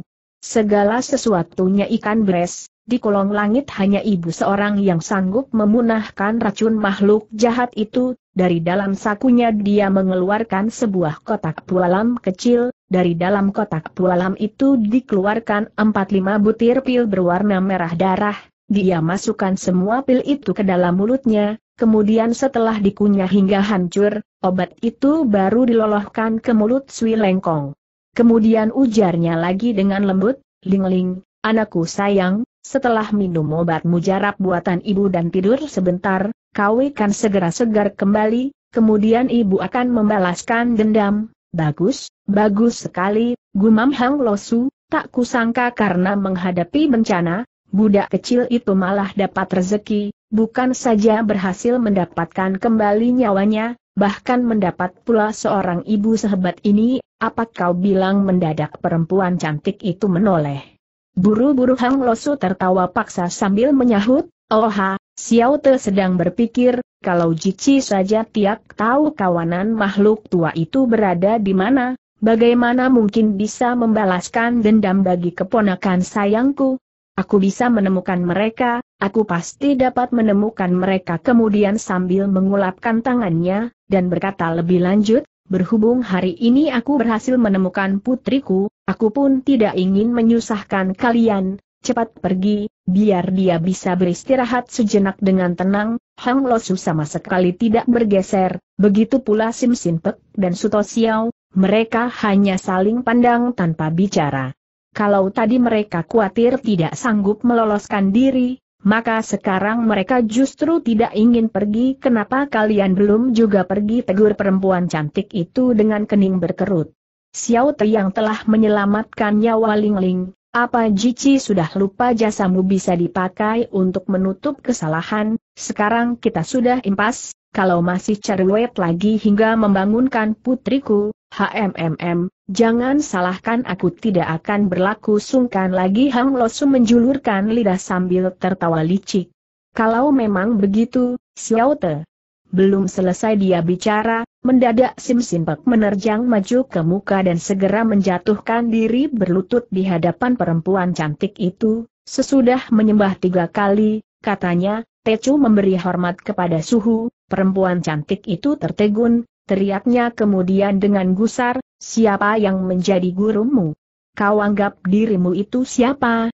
Segala sesuatunya ikan beres, di kolong langit hanya ibu seorang yang sanggup memunahkan racun makhluk jahat itu, dari dalam sakunya dia mengeluarkan sebuah kotak pualam kecil, dari dalam kotak pualam itu dikeluarkan 4 lima butir pil berwarna merah darah, dia masukkan semua pil itu ke dalam mulutnya, kemudian setelah dikunyah hingga hancur, obat itu baru dilolohkan ke mulut Sui Lengkong. Kemudian ujarnya lagi dengan lembut, Lingling, anakku sayang, setelah minum obat mujarab buatan ibu dan tidur sebentar, kau akan segera segar kembali, kemudian ibu akan membalaskan dendam, Bagus, bagus sekali, gumam Hang Losu, tak kusangka karena menghadapi bencana, budak kecil itu malah dapat rezeki, bukan saja berhasil mendapatkan kembali nyawanya, bahkan mendapat pula seorang ibu sehebat ini, apa kau bilang mendadak perempuan cantik itu menoleh? Buru-buru Hang Losu tertawa paksa sambil menyahut, Oha, Xiao Te sedang berpikir, kalau Jici saja tiap tahu kawanan makhluk tua itu berada di mana, bagaimana mungkin bisa membalaskan dendam bagi keponakan sayangku? Aku bisa menemukan mereka, aku pasti dapat menemukan mereka kemudian sambil mengulapkan tangannya, dan berkata lebih lanjut, berhubung hari ini aku berhasil menemukan putriku, aku pun tidak ingin menyusahkan kalian, cepat pergi, biar dia bisa beristirahat sejenak dengan tenang, Hang Losu sama sekali tidak bergeser, begitu pula Sim Sin dan Suto Xiao, mereka hanya saling pandang tanpa bicara. Kalau tadi mereka khawatir tidak sanggup meloloskan diri, maka sekarang mereka justru tidak ingin pergi kenapa kalian belum juga pergi tegur perempuan cantik itu dengan kening berkerut. Xiao Te yang telah menyelamatkan nyawa Ling Ling, apa Jici sudah lupa jasamu bisa dipakai untuk menutup kesalahan, sekarang kita sudah impas, kalau masih cerewet lagi hingga membangunkan putriku, HMMM, jangan salahkan aku tidak akan berlaku sungkan lagi Hang Losu menjulurkan lidah sambil tertawa licik. Kalau memang begitu, Xiao Te, belum selesai dia bicara, mendadak Sim Simpek menerjang maju ke muka dan segera menjatuhkan diri berlutut di hadapan perempuan cantik itu, sesudah menyembah tiga kali, katanya, Tecu memberi hormat kepada Suhu, perempuan cantik itu tertegun, teriaknya kemudian dengan gusar, siapa yang menjadi gurumu? Kau anggap dirimu itu siapa?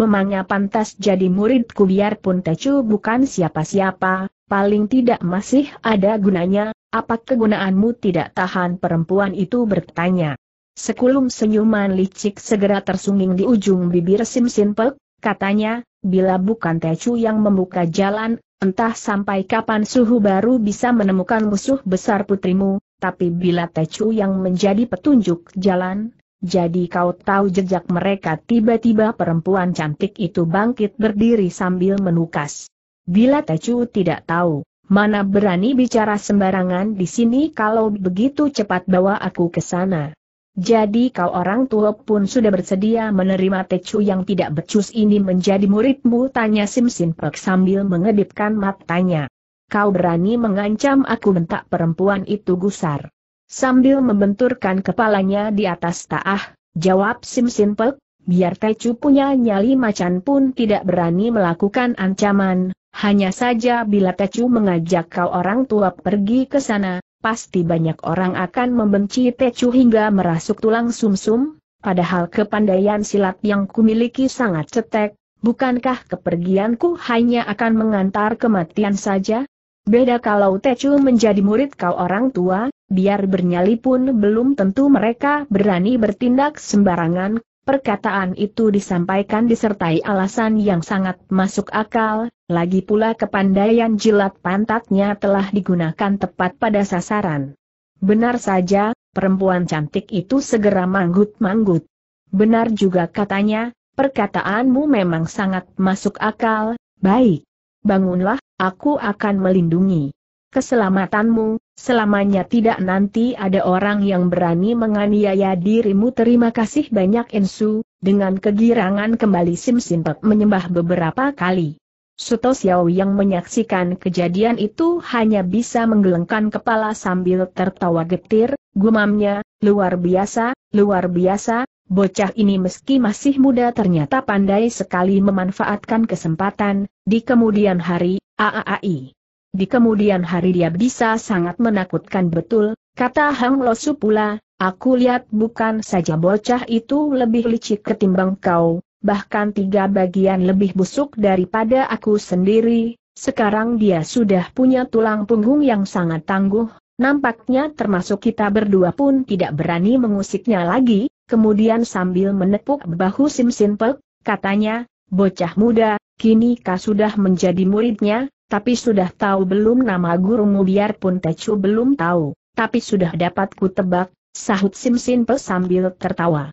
memangnya pantas jadi muridku biarpun Tecu bukan siapa-siapa, paling tidak masih ada gunanya, apa kegunaanmu tidak tahan perempuan itu bertanya. Sekulum senyuman licik segera tersunging di ujung bibir Sim Sinpek, katanya, bila bukan Tecu yang membuka jalan, entah sampai kapan suhu baru bisa menemukan musuh besar putrimu, tapi bila Tecu yang menjadi petunjuk jalan, jadi kau tahu jejak mereka tiba-tiba perempuan cantik itu bangkit berdiri sambil menukas. Bila Tecu tidak tahu, mana berani bicara sembarangan di sini kalau begitu cepat bawa aku ke sana. Jadi kau orang tua pun sudah bersedia menerima Tecu yang tidak becus ini menjadi muridmu tanya Simsin Pek sambil mengedipkan matanya. Kau berani mengancam aku bentak perempuan itu gusar. Sambil membenturkan kepalanya di atas taah, jawab Sim Sin biar Tecu punya nyali macan pun tidak berani melakukan ancaman, hanya saja bila Tecu mengajak kau orang tua pergi ke sana, pasti banyak orang akan membenci Tecu hingga merasuk tulang sumsum, padahal kepandaian silat yang kumiliki sangat cetek, bukankah kepergianku hanya akan mengantar kematian saja? Beda kalau Tecu menjadi murid kau orang tua, biar bernyali pun belum tentu mereka berani bertindak sembarangan, perkataan itu disampaikan disertai alasan yang sangat masuk akal, lagi pula kepandaian jilat pantatnya telah digunakan tepat pada sasaran. Benar saja, perempuan cantik itu segera manggut-manggut. Benar juga katanya, perkataanmu memang sangat masuk akal, baik. Bangunlah, aku akan melindungi keselamatanmu, Selamanya tidak nanti ada orang yang berani menganiaya dirimu terima kasih banyak Insu. dengan kegirangan kembali Sim Simpek menyembah beberapa kali. Suto Xiao yang menyaksikan kejadian itu hanya bisa menggelengkan kepala sambil tertawa getir, gumamnya, luar biasa, luar biasa, bocah ini meski masih muda ternyata pandai sekali memanfaatkan kesempatan, di kemudian hari, AAAI. Di kemudian hari dia bisa sangat menakutkan betul, kata Hang Losu pula, aku lihat bukan saja bocah itu lebih licik ketimbang kau, bahkan tiga bagian lebih busuk daripada aku sendiri, sekarang dia sudah punya tulang punggung yang sangat tangguh, nampaknya termasuk kita berdua pun tidak berani mengusiknya lagi, kemudian sambil menepuk bahu Sim Simple, katanya, bocah muda, kini kau sudah menjadi muridnya, tapi sudah tahu belum nama gurumu biarpun Tecu belum tahu, tapi sudah dapat ku tebak, sahut Simsin Pe sambil tertawa.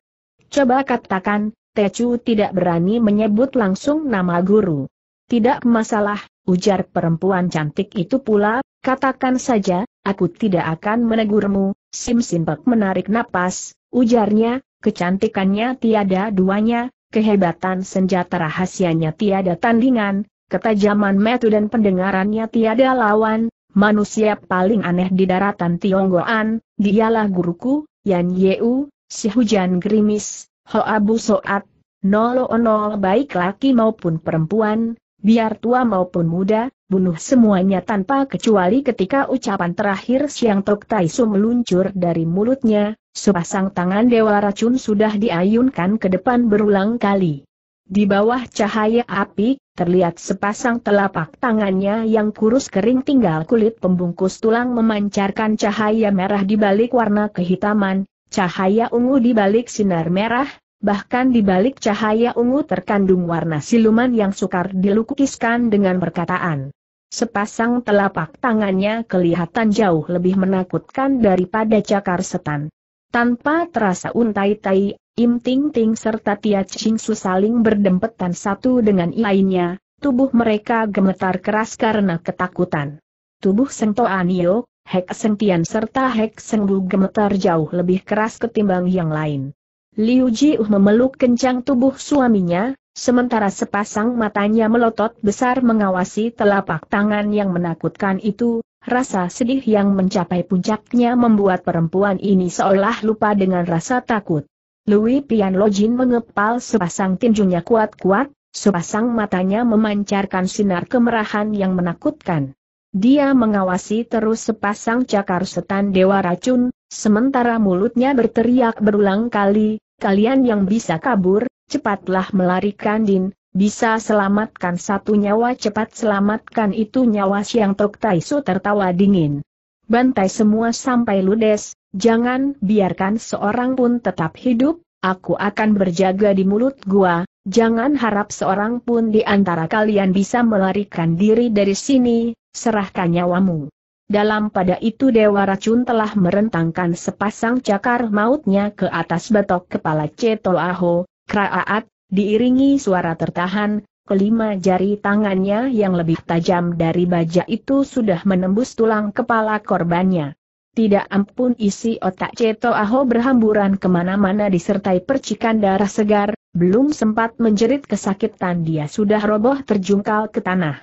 Coba katakan, Tecu tidak berani menyebut langsung nama guru. Tidak masalah, ujar perempuan cantik itu pula, katakan saja, aku tidak akan menegurmu, Simsin Pe menarik napas, ujarnya, kecantikannya tiada duanya, kehebatan senjata rahasianya tiada tandingan, Ketajaman metu dan pendengarannya tiada lawan, manusia paling aneh di daratan Tionggoan, dialah guruku, Yan Yeu, si hujan gerimis, ho abu Soat, Nolo nol baik laki maupun perempuan, biar tua maupun muda, bunuh semuanya tanpa kecuali ketika ucapan terakhir Siang Tok Tai Su meluncur dari mulutnya, sepasang tangan Dewa Racun sudah diayunkan ke depan berulang kali. Di bawah cahaya api, Terlihat sepasang telapak tangannya yang kurus kering tinggal kulit pembungkus tulang memancarkan cahaya merah di balik warna kehitaman, cahaya ungu di balik sinar merah, bahkan di balik cahaya ungu terkandung warna siluman yang sukar dilukiskan dengan perkataan. Sepasang telapak tangannya kelihatan jauh lebih menakutkan daripada cakar setan. Tanpa terasa Untai Tai, Im Ting Ting serta Tia Ching Su saling berdempetan satu dengan lainnya, tubuh mereka gemetar keras karena ketakutan. Tubuh Seng Toanio, Hek Seng Tian serta Hek Seng Bu gemetar jauh lebih keras ketimbang yang lain. Liu uh memeluk kencang tubuh suaminya, sementara sepasang matanya melotot besar mengawasi telapak tangan yang menakutkan itu, Rasa sedih yang mencapai puncaknya membuat perempuan ini seolah lupa dengan rasa takut. Louis Pianlojin mengepal sepasang tinjunya kuat-kuat, sepasang matanya memancarkan sinar kemerahan yang menakutkan. Dia mengawasi terus sepasang cakar setan dewa racun, sementara mulutnya berteriak berulang kali, kalian yang bisa kabur, cepatlah melarikan Din, bisa selamatkan satu nyawa cepat selamatkan itu nyawa Siang Tok Taisu tertawa dingin. Bantai semua sampai ludes, jangan biarkan seorang pun tetap hidup, aku akan berjaga di mulut gua, jangan harap seorang pun di antara kalian bisa melarikan diri dari sini, serahkan nyawamu. Dalam pada itu Dewa Racun telah merentangkan sepasang cakar mautnya ke atas batok kepala Cetol Aho, Kraat, Diiringi suara tertahan, kelima jari tangannya yang lebih tajam dari baja itu sudah menembus tulang kepala korbannya. Tidak ampun isi otak Ceto Aho berhamburan kemana-mana disertai percikan darah segar, belum sempat menjerit kesakitan dia sudah roboh terjungkal ke tanah.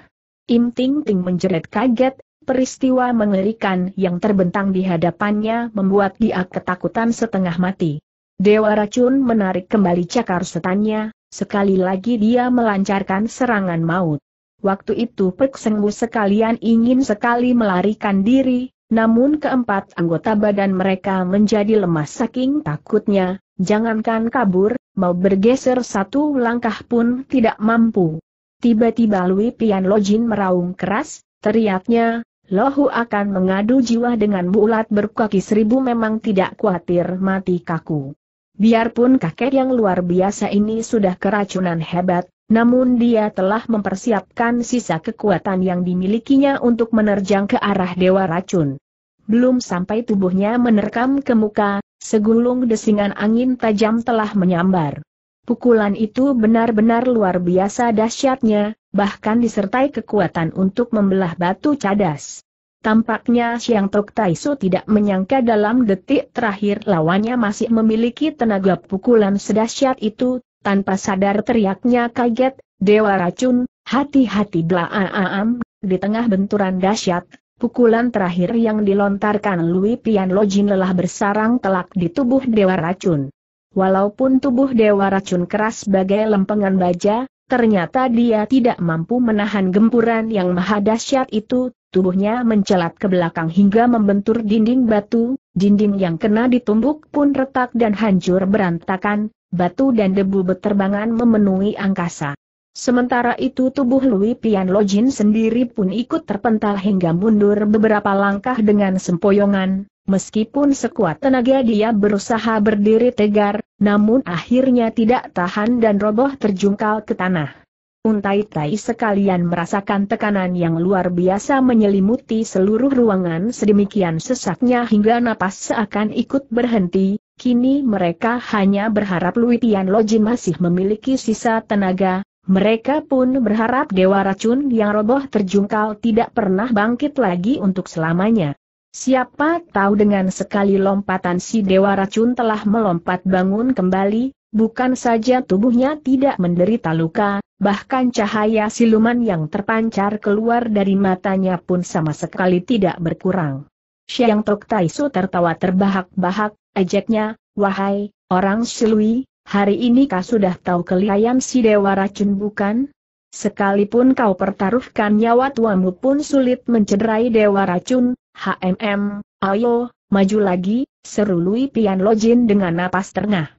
Im Ting Ting menjerit kaget, peristiwa mengerikan yang terbentang di hadapannya membuat dia ketakutan setengah mati. Dewa Racun menarik kembali cakar setannya, sekali lagi dia melancarkan serangan maut. Waktu itu Pek Sengwu sekalian ingin sekali melarikan diri, namun keempat anggota badan mereka menjadi lemah saking takutnya, jangankan kabur, mau bergeser satu langkah pun tidak mampu. Tiba-tiba Lui Pian Lojin meraung keras, teriaknya, Lohu akan mengadu jiwa dengan bulat berkaki seribu memang tidak khawatir mati kaku. Biarpun kakek yang luar biasa ini sudah keracunan hebat, namun dia telah mempersiapkan sisa kekuatan yang dimilikinya untuk menerjang ke arah dewa racun. Belum sampai tubuhnya menerkam ke muka, segulung desingan angin tajam telah menyambar. Pukulan itu benar-benar luar biasa dahsyatnya, bahkan disertai kekuatan untuk membelah batu cadas. Tampaknya Siang Tok Taisu tidak menyangka dalam detik terakhir lawannya masih memiliki tenaga pukulan sedahsyat itu, tanpa sadar teriaknya kaget, Dewa Racun, hati-hati blaaam, di tengah benturan dahsyat, pukulan terakhir yang dilontarkan Lui Pian Lojin lelah bersarang telak di tubuh Dewa Racun. Walaupun tubuh Dewa Racun keras bagai lempengan baja, ternyata dia tidak mampu menahan gempuran yang maha dahsyat itu, tubuhnya mencelat ke belakang hingga membentur dinding batu, dinding yang kena ditumbuk pun retak dan hancur berantakan, batu dan debu beterbangan memenuhi angkasa. Sementara itu tubuh Lui Pian Lojin sendiri pun ikut terpental hingga mundur beberapa langkah dengan sempoyongan, meskipun sekuat tenaga dia berusaha berdiri tegar, namun akhirnya tidak tahan dan roboh terjungkal ke tanah. Untai-tai sekalian merasakan tekanan yang luar biasa menyelimuti seluruh ruangan sedemikian sesaknya hingga napas seakan ikut berhenti, kini mereka hanya berharap Lui Tian Lojin masih memiliki sisa tenaga, mereka pun berharap Dewa Racun yang roboh terjungkal tidak pernah bangkit lagi untuk selamanya. Siapa tahu dengan sekali lompatan si Dewa Racun telah melompat bangun kembali, Bukan saja tubuhnya tidak menderita luka, bahkan cahaya siluman yang terpancar keluar dari matanya pun sama sekali tidak berkurang. Siang Tok Taisu tertawa terbahak-bahak, ajaknya, wahai, orang silui, hari ini kau sudah tahu kelihayan si Dewa Racun bukan? Sekalipun kau pertaruhkan nyawa tuamu pun sulit mencederai Dewa Racun, HMM, ayo, maju lagi, seru Lui Pian Lojin dengan napas terengah.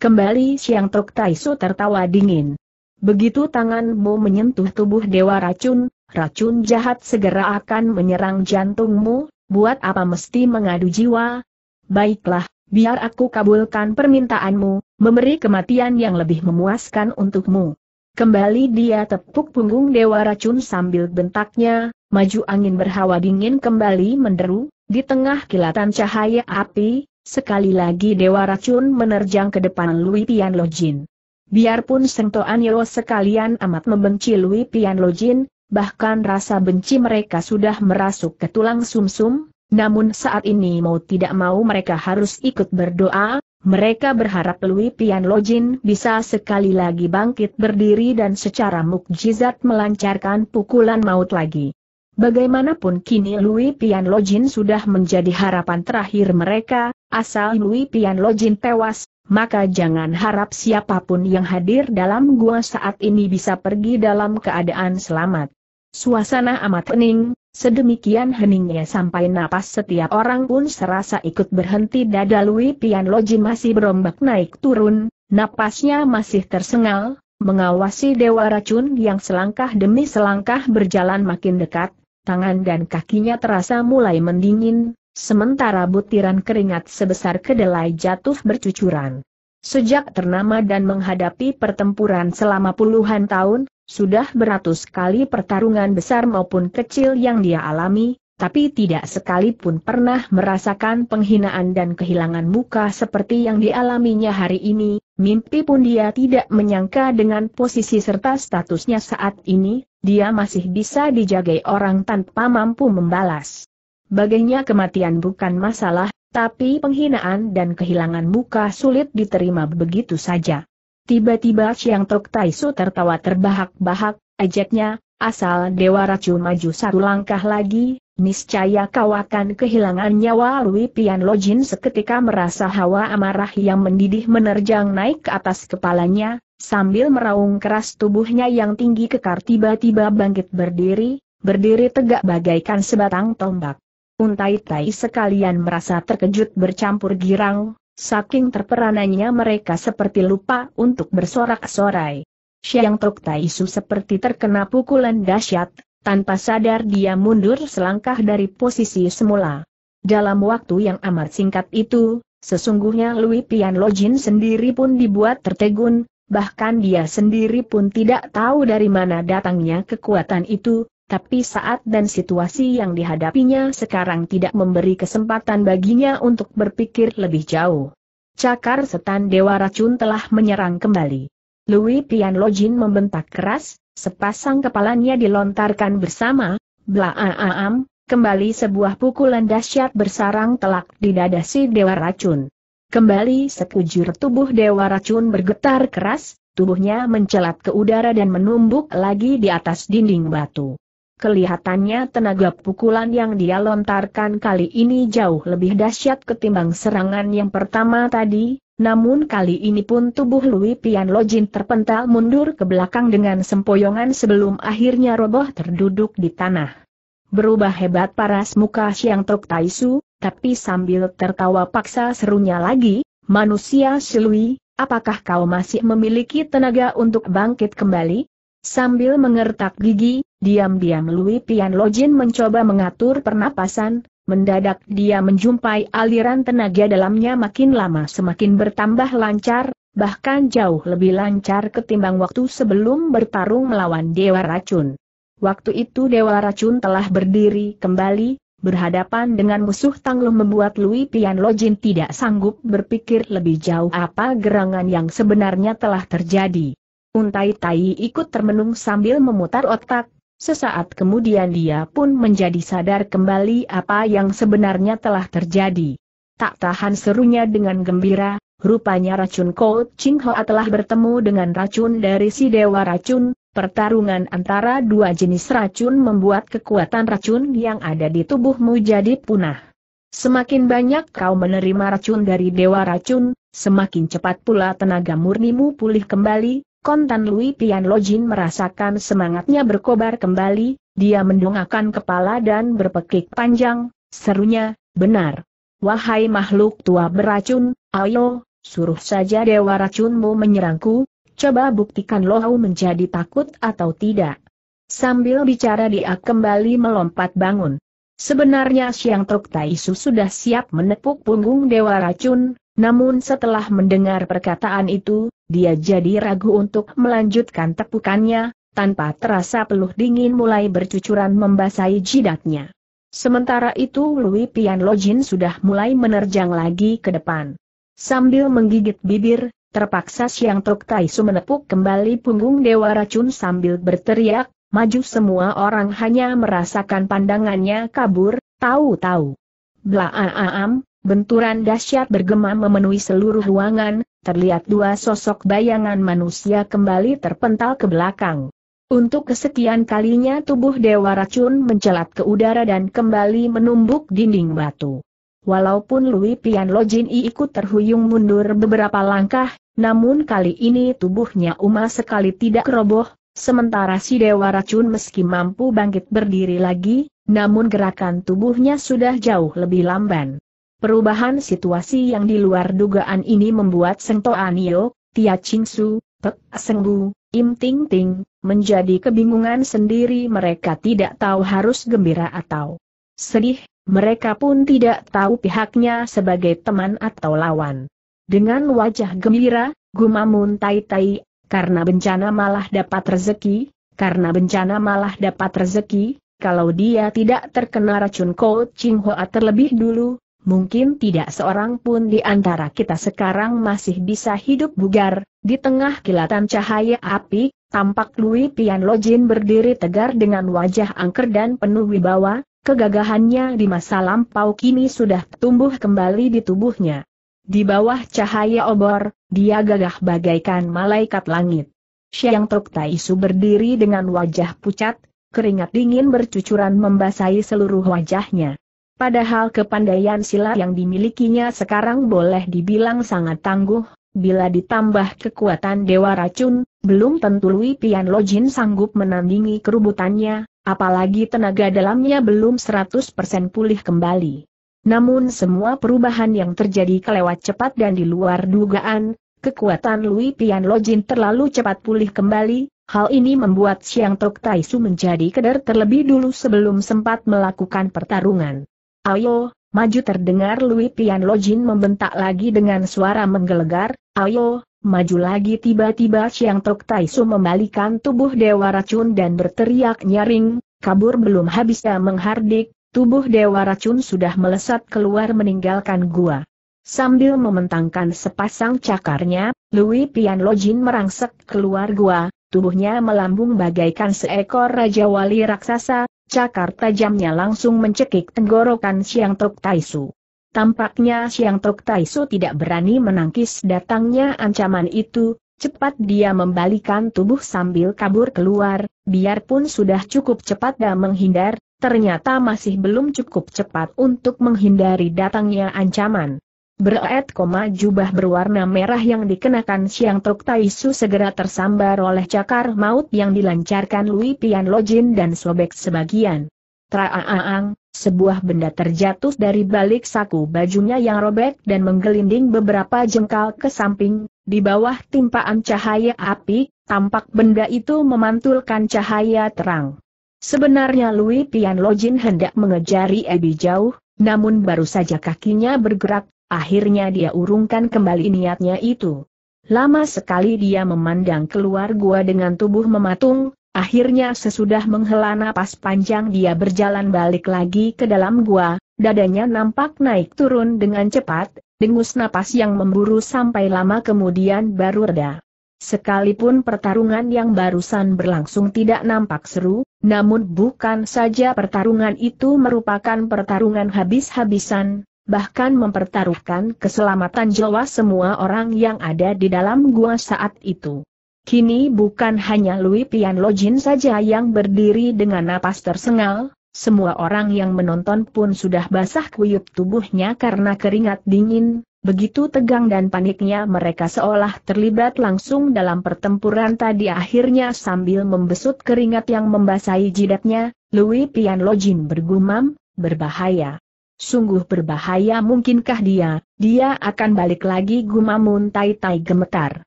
Kembali Siang Tok Taisu tertawa dingin. Begitu tanganmu menyentuh tubuh Dewa Racun, racun jahat segera akan menyerang jantungmu, buat apa mesti mengadu jiwa? Baiklah, biar aku kabulkan permintaanmu, memberi kematian yang lebih memuaskan untukmu. Kembali dia tepuk punggung Dewa Racun sambil bentaknya, maju angin berhawa dingin kembali menderu, di tengah kilatan cahaya api, Sekali lagi Dewa Racun menerjang ke depan Lui Pian Lojin. Biarpun Sengto Yeo sekalian amat membenci Lui Pian Lojin, bahkan rasa benci mereka sudah merasuk ke tulang sumsum, -sum, namun saat ini mau tidak mau mereka harus ikut berdoa, mereka berharap Lui Pian Lojin bisa sekali lagi bangkit berdiri dan secara mukjizat melancarkan pukulan maut lagi. Bagaimanapun kini Louis Pian Lojin sudah menjadi harapan terakhir mereka, asal Louis Pian Lojin tewas, maka jangan harap siapapun yang hadir dalam gua saat ini bisa pergi dalam keadaan selamat. Suasana amat hening, sedemikian heningnya sampai napas setiap orang pun serasa ikut berhenti dada Louis Pian Lojin masih berombak naik turun, napasnya masih tersengal, mengawasi Dewa Racun yang selangkah demi selangkah berjalan makin dekat, tangan dan kakinya terasa mulai mendingin, sementara butiran keringat sebesar kedelai jatuh bercucuran. Sejak ternama dan menghadapi pertempuran selama puluhan tahun, sudah beratus kali pertarungan besar maupun kecil yang dia alami, tapi tidak sekalipun pernah merasakan penghinaan dan kehilangan muka seperti yang dialaminya hari ini, mimpi pun dia tidak menyangka dengan posisi serta statusnya saat ini, dia masih bisa dijagai orang tanpa mampu membalas. Baginya kematian bukan masalah, tapi penghinaan dan kehilangan muka sulit diterima begitu saja. Tiba-tiba Chiang Tok Taisu tertawa terbahak-bahak, ajaknya, asal Dewa Racu maju satu langkah lagi, niscaya kau akan kehilangan nyawa Lui Pian Lojin seketika merasa hawa amarah yang mendidih menerjang naik ke atas kepalanya, Sambil meraung keras tubuhnya yang tinggi kekar tiba-tiba bangkit berdiri, berdiri tegak bagaikan sebatang tombak. Untai Tai sekalian merasa terkejut bercampur girang, saking terperananya mereka seperti lupa untuk bersorak-sorai. Siang Tok Tai Su seperti terkena pukulan dahsyat, tanpa sadar dia mundur selangkah dari posisi semula. Dalam waktu yang amat singkat itu, sesungguhnya Louis Pian Lojin sendiri pun dibuat tertegun, bahkan dia sendiri pun tidak tahu dari mana datangnya kekuatan itu, tapi saat dan situasi yang dihadapinya sekarang tidak memberi kesempatan baginya untuk berpikir lebih jauh. Cakar setan Dewa Racun telah menyerang kembali. Louis Pian Lojin membentak keras, sepasang kepalanya dilontarkan bersama, blaaam, kembali sebuah pukulan dahsyat bersarang telak di dada si Dewa Racun. Kembali sekujur tubuh Dewa Racun bergetar keras, tubuhnya mencelat ke udara dan menumbuk lagi di atas dinding batu. Kelihatannya tenaga pukulan yang dia lontarkan kali ini jauh lebih dahsyat ketimbang serangan yang pertama tadi, namun kali ini pun tubuh Lui Pian Lojin terpental mundur ke belakang dengan sempoyongan sebelum akhirnya roboh terduduk di tanah. Berubah hebat paras muka Siang Tok Taisu, tapi sambil tertawa paksa serunya lagi, manusia silui, apakah kau masih memiliki tenaga untuk bangkit kembali? Sambil mengertak gigi, diam-diam Lui Pian Lojin mencoba mengatur pernapasan, mendadak dia menjumpai aliran tenaga dalamnya makin lama semakin bertambah lancar, bahkan jauh lebih lancar ketimbang waktu sebelum bertarung melawan Dewa Racun. Waktu itu Dewa Racun telah berdiri kembali, Berhadapan dengan musuh tangguh membuat Lui Pian Lojin tidak sanggup berpikir lebih jauh apa gerangan yang sebenarnya telah terjadi. Untai Tai ikut termenung sambil memutar otak, sesaat kemudian dia pun menjadi sadar kembali apa yang sebenarnya telah terjadi. Tak tahan serunya dengan gembira, rupanya racun Cold Ching Hoa telah bertemu dengan racun dari si Dewa Racun, Pertarungan antara dua jenis racun membuat kekuatan racun yang ada di tubuhmu jadi punah. Semakin banyak kau menerima racun dari dewa racun, semakin cepat pula tenaga murnimu pulih kembali. Kontan Lui Pian Lojin merasakan semangatnya berkobar kembali, dia mendongakkan kepala dan berpekik panjang, serunya, benar. Wahai makhluk tua beracun, ayo, suruh saja dewa racunmu menyerangku, coba buktikan Lohau menjadi takut atau tidak. Sambil bicara dia kembali melompat bangun. Sebenarnya Siang Tok Taisu sudah siap menepuk punggung Dewa Racun, namun setelah mendengar perkataan itu, dia jadi ragu untuk melanjutkan tepukannya, tanpa terasa peluh dingin mulai bercucuran membasahi jidatnya. Sementara itu Lui Pian Lojin sudah mulai menerjang lagi ke depan. Sambil menggigit bibir, Terpaksa Siang Tok Taisu menepuk kembali punggung Dewa Racun sambil berteriak, maju semua orang hanya merasakan pandangannya kabur, tahu-tahu. Blaaam, benturan dahsyat bergema memenuhi seluruh ruangan, terlihat dua sosok bayangan manusia kembali terpental ke belakang. Untuk kesekian kalinya tubuh Dewa Racun mencelat ke udara dan kembali menumbuk dinding batu. Walaupun Louis Pian Lojin ikut terhuyung mundur beberapa langkah, namun kali ini tubuhnya Uma sekali tidak roboh, sementara si Dewa Racun meski mampu bangkit berdiri lagi, namun gerakan tubuhnya sudah jauh lebih lamban. Perubahan situasi yang di luar dugaan ini membuat Seng Toanio, Tia Chingsu, Pek Senggu, Im Ting Ting, menjadi kebingungan sendiri mereka tidak tahu harus gembira atau sedih, mereka pun tidak tahu pihaknya sebagai teman atau lawan. Dengan wajah gembira, Gumamun Tai Tai, karena bencana malah dapat rezeki, karena bencana malah dapat rezeki, kalau dia tidak terkena racun Kau Ching Hoa terlebih dulu, mungkin tidak seorang pun di antara kita sekarang masih bisa hidup bugar, di tengah kilatan cahaya api, tampak Lui Pian Jin berdiri tegar dengan wajah angker dan penuh wibawa, kegagahannya di masa lampau kini sudah tumbuh kembali di tubuhnya. Di bawah cahaya obor, dia gagah bagaikan malaikat langit. Siang Tai Taisu berdiri dengan wajah pucat, keringat dingin bercucuran membasahi seluruh wajahnya. Padahal kepandaian silat yang dimilikinya sekarang boleh dibilang sangat tangguh, bila ditambah kekuatan Dewa Racun, belum tentu Lui Pian Lojin sanggup menandingi kerubutannya, apalagi tenaga dalamnya belum 100% pulih kembali. Namun semua perubahan yang terjadi kelewat cepat dan di luar dugaan, kekuatan Lui Pian Lojin terlalu cepat pulih kembali, hal ini membuat Siang Tok Taisu menjadi keder terlebih dulu sebelum sempat melakukan pertarungan. Ayo, maju terdengar Lui Pian Lojin membentak lagi dengan suara menggelegar, ayo, maju lagi tiba-tiba Siang Tok Taisu membalikan tubuh Dewa Racun dan berteriak nyaring, kabur belum habisnya menghardik, Tubuh Dewa Racun sudah melesat keluar meninggalkan gua. Sambil mementangkan sepasang cakarnya, Louis Pianlojin merangsek keluar gua, tubuhnya melambung bagaikan seekor Raja Wali Raksasa, cakar tajamnya langsung mencekik tenggorokan Siang Tok Taisu. Tampaknya Siang Tok Taisu tidak berani menangkis datangnya ancaman itu, cepat dia membalikan tubuh sambil kabur keluar, biarpun sudah cukup cepat dan menghindar, ternyata masih belum cukup cepat untuk menghindari datangnya ancaman. Beret, koma jubah berwarna merah yang dikenakan Siang Tok Taisu segera tersambar oleh cakar maut yang dilancarkan Lui Pian Lojin dan sobek sebagian. Traaang, sebuah benda terjatuh dari balik saku bajunya yang robek dan menggelinding beberapa jengkal ke samping, di bawah timpaan cahaya api, tampak benda itu memantulkan cahaya terang. Sebenarnya Lui Pian Lojin hendak mengejari Ebi jauh, namun baru saja kakinya bergerak, akhirnya dia urungkan kembali niatnya itu. Lama sekali dia memandang keluar gua dengan tubuh mematung, akhirnya sesudah menghela napas panjang dia berjalan balik lagi ke dalam gua, dadanya nampak naik turun dengan cepat, dengus napas yang memburu sampai lama kemudian baru reda. Sekalipun pertarungan yang barusan berlangsung tidak nampak seru, namun bukan saja pertarungan itu merupakan pertarungan habis-habisan, bahkan mempertaruhkan keselamatan jiwa semua orang yang ada di dalam gua saat itu. Kini bukan hanya Lui Pian Lojin saja yang berdiri dengan napas tersengal, semua orang yang menonton pun sudah basah kuyup tubuhnya karena keringat dingin, Begitu tegang dan paniknya mereka seolah terlibat langsung dalam pertempuran tadi akhirnya sambil membesut keringat yang membasahi jidatnya, Louis Pian bergumam, berbahaya. Sungguh berbahaya mungkinkah dia, dia akan balik lagi gumamun tai-tai gemetar.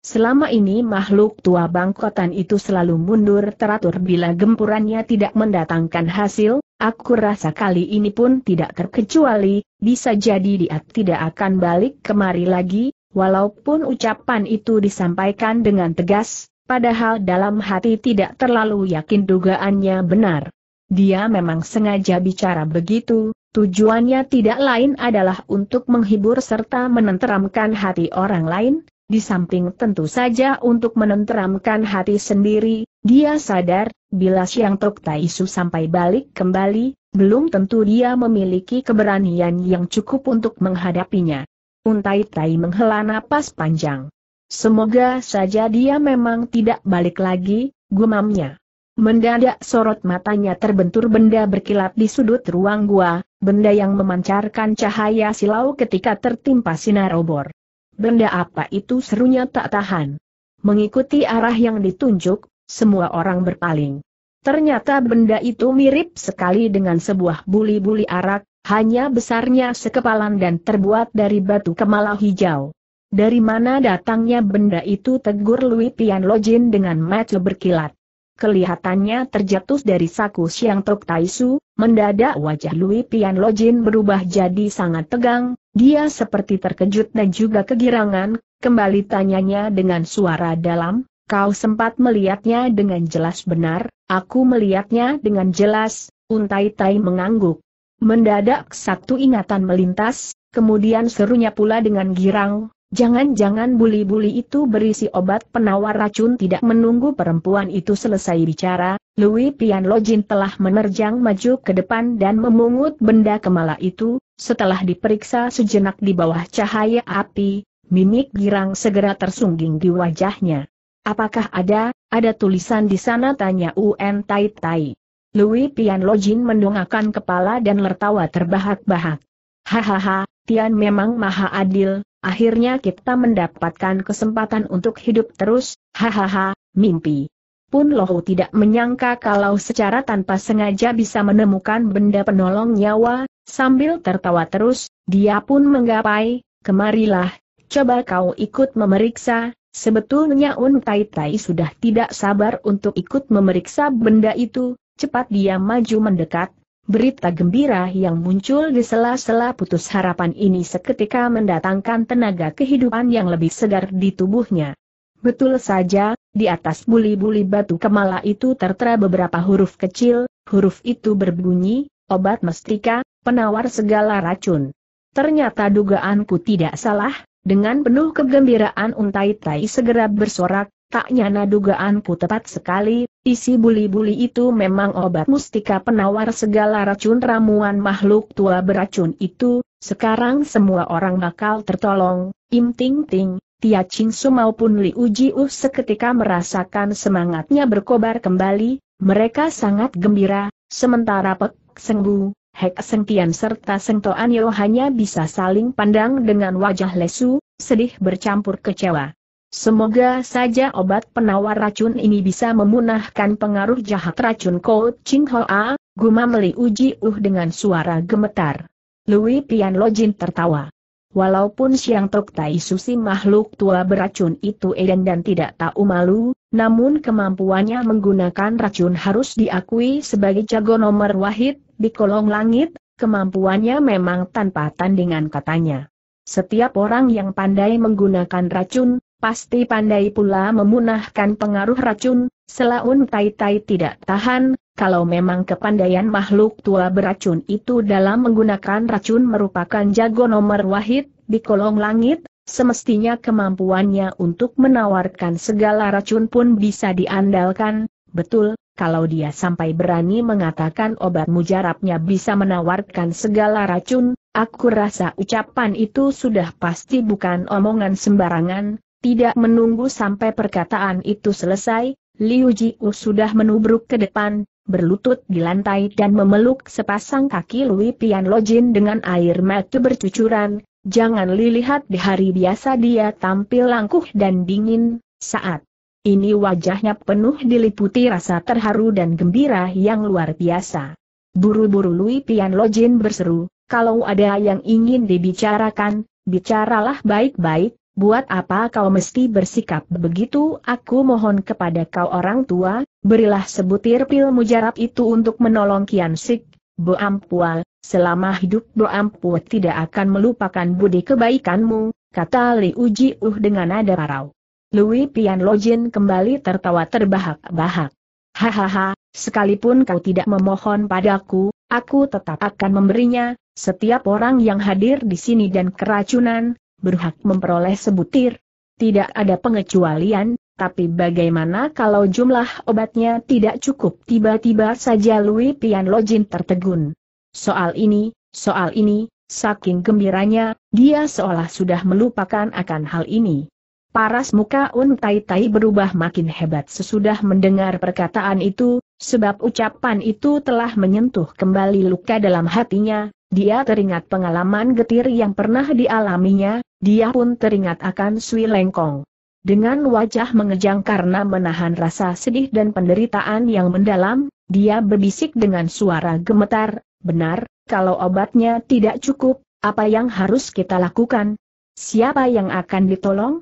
Selama ini makhluk tua bangkotan itu selalu mundur teratur bila gempurannya tidak mendatangkan hasil, Aku rasa kali ini pun tidak terkecuali, bisa jadi dia tidak akan balik kemari lagi, walaupun ucapan itu disampaikan dengan tegas, padahal dalam hati tidak terlalu yakin dugaannya benar. Dia memang sengaja bicara begitu, tujuannya tidak lain adalah untuk menghibur serta menenteramkan hati orang lain, di samping tentu saja untuk menenteramkan hati sendiri, dia sadar bila Siang Tok Taisu sampai balik kembali, belum tentu dia memiliki keberanian yang cukup untuk menghadapinya. Untai Tai menghela napas panjang. Semoga saja dia memang tidak balik lagi, gumamnya. Mendadak sorot matanya terbentur benda berkilat di sudut ruang gua, benda yang memancarkan cahaya silau ketika tertimpa sinar obor. Benda apa itu serunya tak tahan. Mengikuti arah yang ditunjuk, semua orang berpaling. Ternyata benda itu mirip sekali dengan sebuah buli-buli arak, hanya besarnya sekepalan dan terbuat dari batu kemala hijau. Dari mana datangnya benda itu tegur Louis Pian Lojin dengan mata berkilat. Kelihatannya terjatuh dari saku Siang Tok Taisu, mendadak wajah Louis Pian Lojin berubah jadi sangat tegang, dia seperti terkejut dan juga kegirangan, kembali tanyanya dengan suara dalam, kau sempat melihatnya dengan jelas benar, aku melihatnya dengan jelas, Untai Tai mengangguk. Mendadak satu ingatan melintas, kemudian serunya pula dengan girang, jangan-jangan buli-buli itu berisi obat penawar racun tidak menunggu perempuan itu selesai bicara, Louis Pian Lojin telah menerjang maju ke depan dan memungut benda kemala itu, setelah diperiksa sejenak di bawah cahaya api, mimik girang segera tersungging di wajahnya. Apakah ada, ada tulisan di sana tanya UN Tai Tai. Lui Pian Lojin mendongakkan kepala dan tertawa terbahak-bahak. Hahaha, Tian memang maha adil, akhirnya kita mendapatkan kesempatan untuk hidup terus, hahaha, mimpi. Pun Lohu tidak menyangka kalau secara tanpa sengaja bisa menemukan benda penolong nyawa, sambil tertawa terus, dia pun menggapai, kemarilah, coba kau ikut memeriksa, Sebetulnya Un Tai Tai sudah tidak sabar untuk ikut memeriksa benda itu, cepat dia maju mendekat, Berita gembira yang muncul di sela-sela putus harapan ini seketika mendatangkan tenaga kehidupan yang lebih segar di tubuhnya. Betul saja, di atas buli-buli batu kemala itu tertera beberapa huruf kecil, huruf itu berbunyi, obat mestika, penawar segala racun. Ternyata dugaanku tidak salah, dengan penuh kegembiraan Untai Tai segera bersorak, tak nyana dugaanku tepat sekali, isi buli-buli itu memang obat mustika penawar segala racun ramuan makhluk tua beracun itu, sekarang semua orang bakal tertolong, im ting ting, Tia Su maupun Uji Jiu uh seketika merasakan semangatnya berkobar kembali, mereka sangat gembira, sementara Pek Bu, Hek Sengtian serta Sengtoan Yo hanya bisa saling pandang dengan wajah lesu, sedih bercampur kecewa. Semoga saja obat penawar racun ini bisa memunahkan pengaruh jahat racun Ko Ching Hoa, gumam Li Uji Uh dengan suara gemetar. Louis Pian Lojin tertawa. Walaupun Siang Tok Tai Susi makhluk tua beracun itu edan dan tidak tahu malu, namun kemampuannya menggunakan racun harus diakui sebagai jago nomor wahid, di kolong langit, kemampuannya memang tanpa tandingan katanya. Setiap orang yang pandai menggunakan racun, pasti pandai pula memunahkan pengaruh racun, selaun tai-tai tidak tahan, kalau memang kepandaian makhluk tua beracun itu dalam menggunakan racun merupakan jago nomor wahid, di kolong langit, Semestinya kemampuannya untuk menawarkan segala racun pun bisa diandalkan, betul, kalau dia sampai berani mengatakan obat mujarabnya bisa menawarkan segala racun, aku rasa ucapan itu sudah pasti bukan omongan sembarangan, tidak menunggu sampai perkataan itu selesai, Liu Ji Jiu sudah menubruk ke depan, berlutut di lantai dan memeluk sepasang kaki Lui Pian Lojin dengan air mata bercucuran, Jangan lihat di hari biasa dia tampil langkuh dan dingin, saat ini wajahnya penuh diliputi rasa terharu dan gembira yang luar biasa. Buru-buru Lui Pian Lojin berseru, kalau ada yang ingin dibicarakan, bicaralah baik-baik, buat apa kau mesti bersikap begitu aku mohon kepada kau orang tua, berilah sebutir pil mujarab itu untuk menolong Kian Sik, Boampual, selama hidup Boampu tidak akan melupakan budi kebaikanmu, kata Li Uji Uh dengan nada parau. Louis Pian Lojin kembali tertawa terbahak-bahak. Hahaha, sekalipun kau tidak memohon padaku, aku tetap akan memberinya, setiap orang yang hadir di sini dan keracunan, berhak memperoleh sebutir. Tidak ada pengecualian, tapi bagaimana kalau jumlah obatnya tidak cukup? Tiba-tiba saja Louis Pian Lojin tertegun. Soal ini, soal ini, saking gembiranya, dia seolah sudah melupakan akan hal ini. Paras muka Un Tai Tai berubah makin hebat sesudah mendengar perkataan itu, sebab ucapan itu telah menyentuh kembali luka dalam hatinya, dia teringat pengalaman getir yang pernah dialaminya, dia pun teringat akan Sui Lengkong. Dengan wajah mengejang karena menahan rasa sedih dan penderitaan yang mendalam, dia berbisik dengan suara gemetar, Benar, kalau obatnya tidak cukup, apa yang harus kita lakukan? Siapa yang akan ditolong?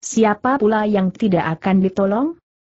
Siapa pula yang tidak akan ditolong?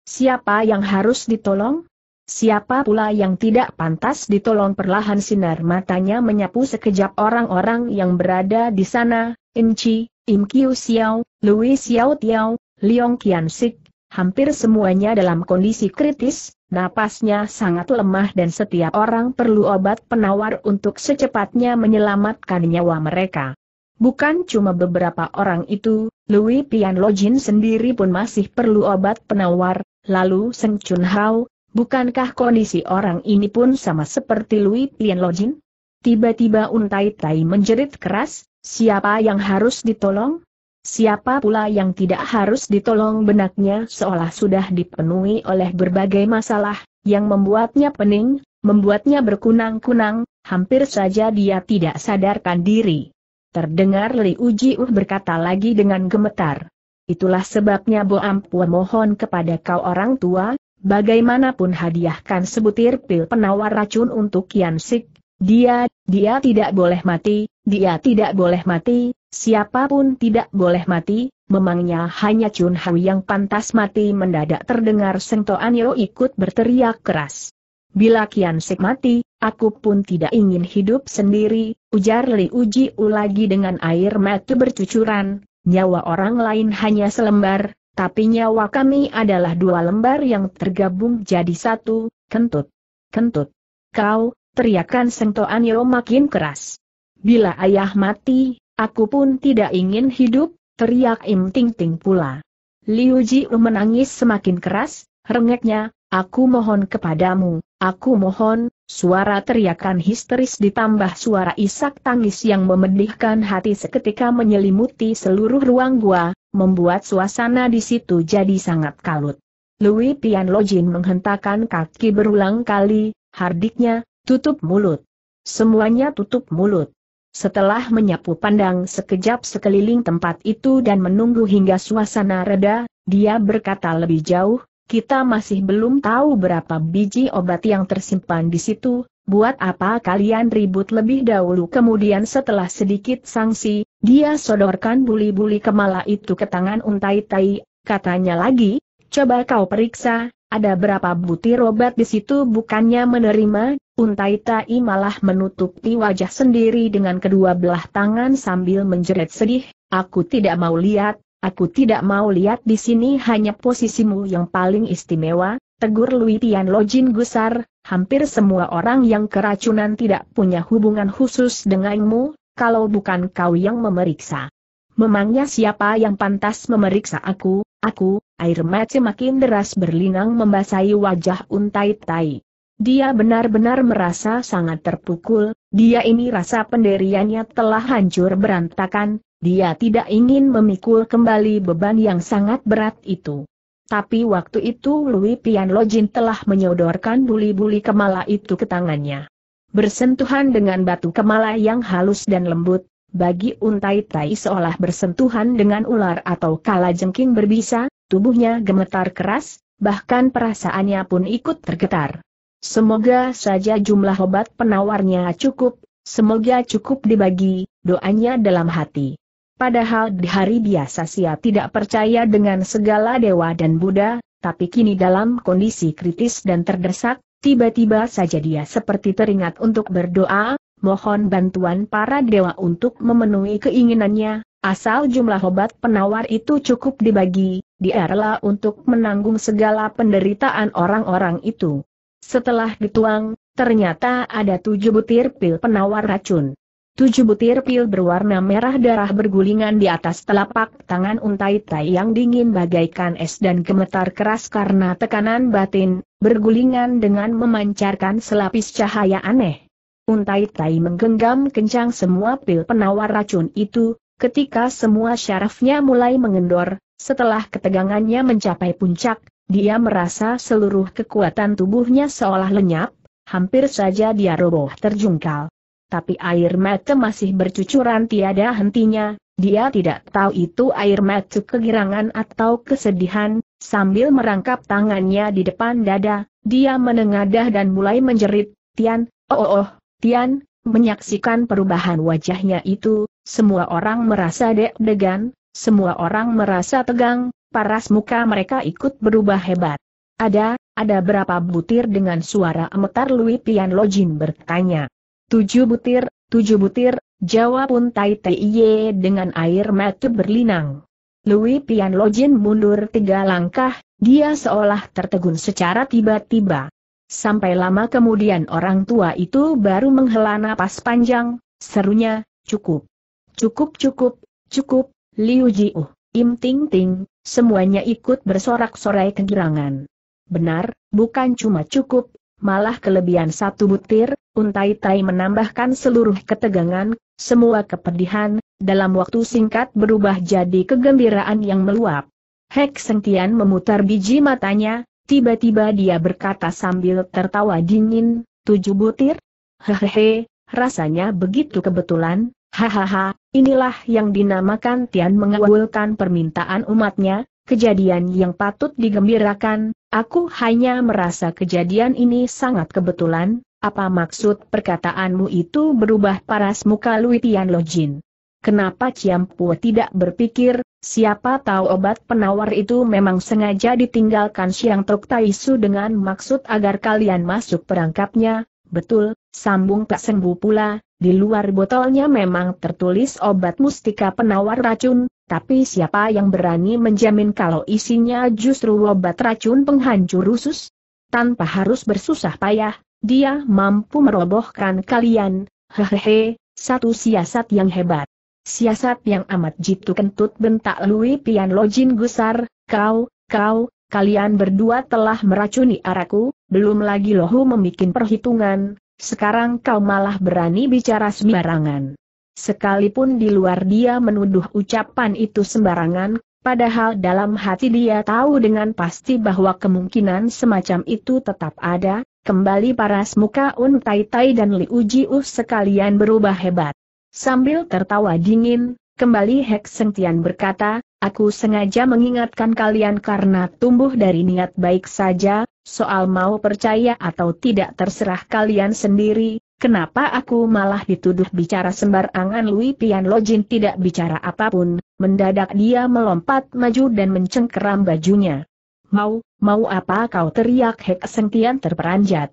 Siapa yang harus ditolong? Siapa pula yang tidak pantas ditolong perlahan sinar matanya menyapu sekejap orang-orang yang berada di sana, Inci, Im Kiu Xiao, Louis Xiao Tiao, Leong Kian Sik, hampir semuanya dalam kondisi kritis, Napasnya sangat lemah dan setiap orang perlu obat penawar untuk secepatnya menyelamatkan nyawa mereka. Bukan cuma beberapa orang itu, Louis Pian Lojin sendiri pun masih perlu obat penawar, lalu Seng Chun Hao, bukankah kondisi orang ini pun sama seperti Louis Pian Lojin? Tiba-tiba Untai Tai menjerit keras, siapa yang harus ditolong? Siapa pula yang tidak harus ditolong benaknya seolah sudah dipenuhi oleh berbagai masalah, yang membuatnya pening, membuatnya berkunang-kunang, hampir saja dia tidak sadarkan diri. Terdengar Li Ujiuh berkata lagi dengan gemetar. Itulah sebabnya Bo Ampua mohon kepada kau orang tua, bagaimanapun hadiahkan sebutir pil penawar racun untuk Kian Sik, dia, dia tidak boleh mati, dia tidak boleh mati, Siapapun tidak boleh mati, memangnya hanya Chun Hau yang pantas mati mendadak terdengar Seng yo ikut berteriak keras. Bila Kian Sek mati, aku pun tidak ingin hidup sendiri, ujar Li Uji U lagi dengan air mata bercucuran, nyawa orang lain hanya selembar, tapi nyawa kami adalah dua lembar yang tergabung jadi satu, kentut. Kentut. Kau, teriakan Seng yo makin keras. Bila ayah mati, Aku pun tidak ingin hidup, teriak Im Ting Ting pula. Liu Ji menangis semakin keras, rengeknya, aku mohon kepadamu, aku mohon, suara teriakan histeris ditambah suara isak tangis yang memedihkan hati seketika menyelimuti seluruh ruang gua, membuat suasana di situ jadi sangat kalut. Louis Pian Lojin menghentakkan kaki berulang kali, hardiknya, tutup mulut. Semuanya tutup mulut. Setelah menyapu pandang sekejap sekeliling tempat itu dan menunggu hingga suasana reda, dia berkata lebih jauh, kita masih belum tahu berapa biji obat yang tersimpan di situ, buat apa kalian ribut lebih dahulu kemudian setelah sedikit sanksi, dia sodorkan buli-buli kemala itu ke tangan untai tai, katanya lagi, coba kau periksa, ada berapa butir obat di situ bukannya menerima, Untai Tai malah menutupi wajah sendiri dengan kedua belah tangan sambil menjerit sedih, aku tidak mau lihat, aku tidak mau lihat di sini hanya posisimu yang paling istimewa, tegur Lui Tian Lojin gusar, hampir semua orang yang keracunan tidak punya hubungan khusus denganmu, kalau bukan kau yang memeriksa. Memangnya siapa yang pantas memeriksa aku, aku, air mata makin deras berlinang membasahi wajah Untai Tai. Dia benar-benar merasa sangat terpukul, dia ini rasa penderiannya telah hancur berantakan, dia tidak ingin memikul kembali beban yang sangat berat itu. Tapi waktu itu Louis Pian Lojin telah menyodorkan buli-buli kemala itu ke tangannya. Bersentuhan dengan batu kemala yang halus dan lembut, bagi untai tai seolah bersentuhan dengan ular atau kala jengking berbisa, tubuhnya gemetar keras, bahkan perasaannya pun ikut tergetar. Semoga saja jumlah obat penawarnya cukup, semoga cukup dibagi, doanya dalam hati. Padahal di hari biasa Sia tidak percaya dengan segala dewa dan Buddha, tapi kini dalam kondisi kritis dan terdesak, tiba-tiba saja dia seperti teringat untuk berdoa, mohon bantuan para dewa untuk memenuhi keinginannya, asal jumlah obat penawar itu cukup dibagi, dia untuk menanggung segala penderitaan orang-orang itu. Setelah dituang, ternyata ada tujuh butir pil penawar racun. Tujuh butir pil berwarna merah darah bergulingan di atas telapak tangan untai tai yang dingin bagaikan es dan gemetar keras karena tekanan batin, bergulingan dengan memancarkan selapis cahaya aneh. Untai Tai menggenggam kencang semua pil penawar racun itu, ketika semua syarafnya mulai mengendor, setelah ketegangannya mencapai puncak, dia merasa seluruh kekuatan tubuhnya seolah lenyap, hampir saja dia roboh terjungkal. Tapi air mata masih bercucuran tiada hentinya, dia tidak tahu itu air mata kegirangan atau kesedihan, sambil merangkap tangannya di depan dada, dia menengadah dan mulai menjerit, Tian, oh oh oh, Tian, menyaksikan perubahan wajahnya itu, semua orang merasa deg-degan, semua orang merasa tegang, paras muka mereka ikut berubah hebat. Ada, ada berapa butir dengan suara emetar Lui Pian Lojin bertanya. Tujuh butir, tujuh butir, jawab pun Tai Tiye dengan air mata berlinang. Lui Pian Lojin mundur tiga langkah, dia seolah tertegun secara tiba-tiba. Sampai lama kemudian orang tua itu baru menghela napas panjang, serunya, cukup. Cukup cukup, cukup, Liu Jiu, Im Ting Ting, semuanya ikut bersorak-sorai kegirangan. Benar, bukan cuma cukup, malah kelebihan satu butir, Untai Tai menambahkan seluruh ketegangan, semua kepedihan, dalam waktu singkat berubah jadi kegembiraan yang meluap. Hek Sengtian memutar biji matanya, Tiba-tiba dia berkata sambil tertawa dingin, tujuh butir? Hehehe, rasanya begitu kebetulan, hahaha, inilah yang dinamakan Tian mengawulkan permintaan umatnya, kejadian yang patut digembirakan, aku hanya merasa kejadian ini sangat kebetulan, apa maksud perkataanmu itu berubah paras muka Lui Tian Jin? Kenapa Ciampu tidak berpikir, siapa tahu obat penawar itu memang sengaja ditinggalkan Siang Truk Taisu dengan maksud agar kalian masuk perangkapnya, betul, sambung tak sembuh pula, di luar botolnya memang tertulis obat mustika penawar racun, tapi siapa yang berani menjamin kalau isinya justru obat racun penghancur usus? Tanpa harus bersusah payah, dia mampu merobohkan kalian, hehehe, satu siasat yang hebat. Siasat yang amat jitu kentut bentak Lui Pian Lojin gusar, kau, kau, kalian berdua telah meracuni araku, belum lagi lohu membuat perhitungan, sekarang kau malah berani bicara sembarangan. Sekalipun di luar dia menuduh ucapan itu sembarangan, padahal dalam hati dia tahu dengan pasti bahwa kemungkinan semacam itu tetap ada, kembali paras muka Un Tai Tai dan Li Uji uh sekalian berubah hebat. Sambil tertawa dingin, kembali Hek Seng Tian berkata, Aku sengaja mengingatkan kalian karena tumbuh dari niat baik saja, soal mau percaya atau tidak terserah kalian sendiri, kenapa aku malah dituduh bicara sembarangan Lui Pian Lojin tidak bicara apapun, mendadak dia melompat maju dan mencengkeram bajunya. Mau, mau apa kau teriak Hek Sengtian terperanjat.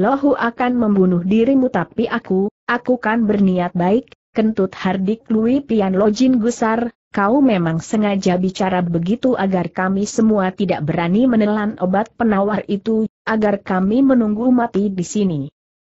Lohu akan membunuh dirimu tapi aku, aku kan berniat baik, kentut hardik Lui Pian Lojin gusar, kau memang sengaja bicara begitu agar kami semua tidak berani menelan obat penawar itu, agar kami menunggu mati di sini.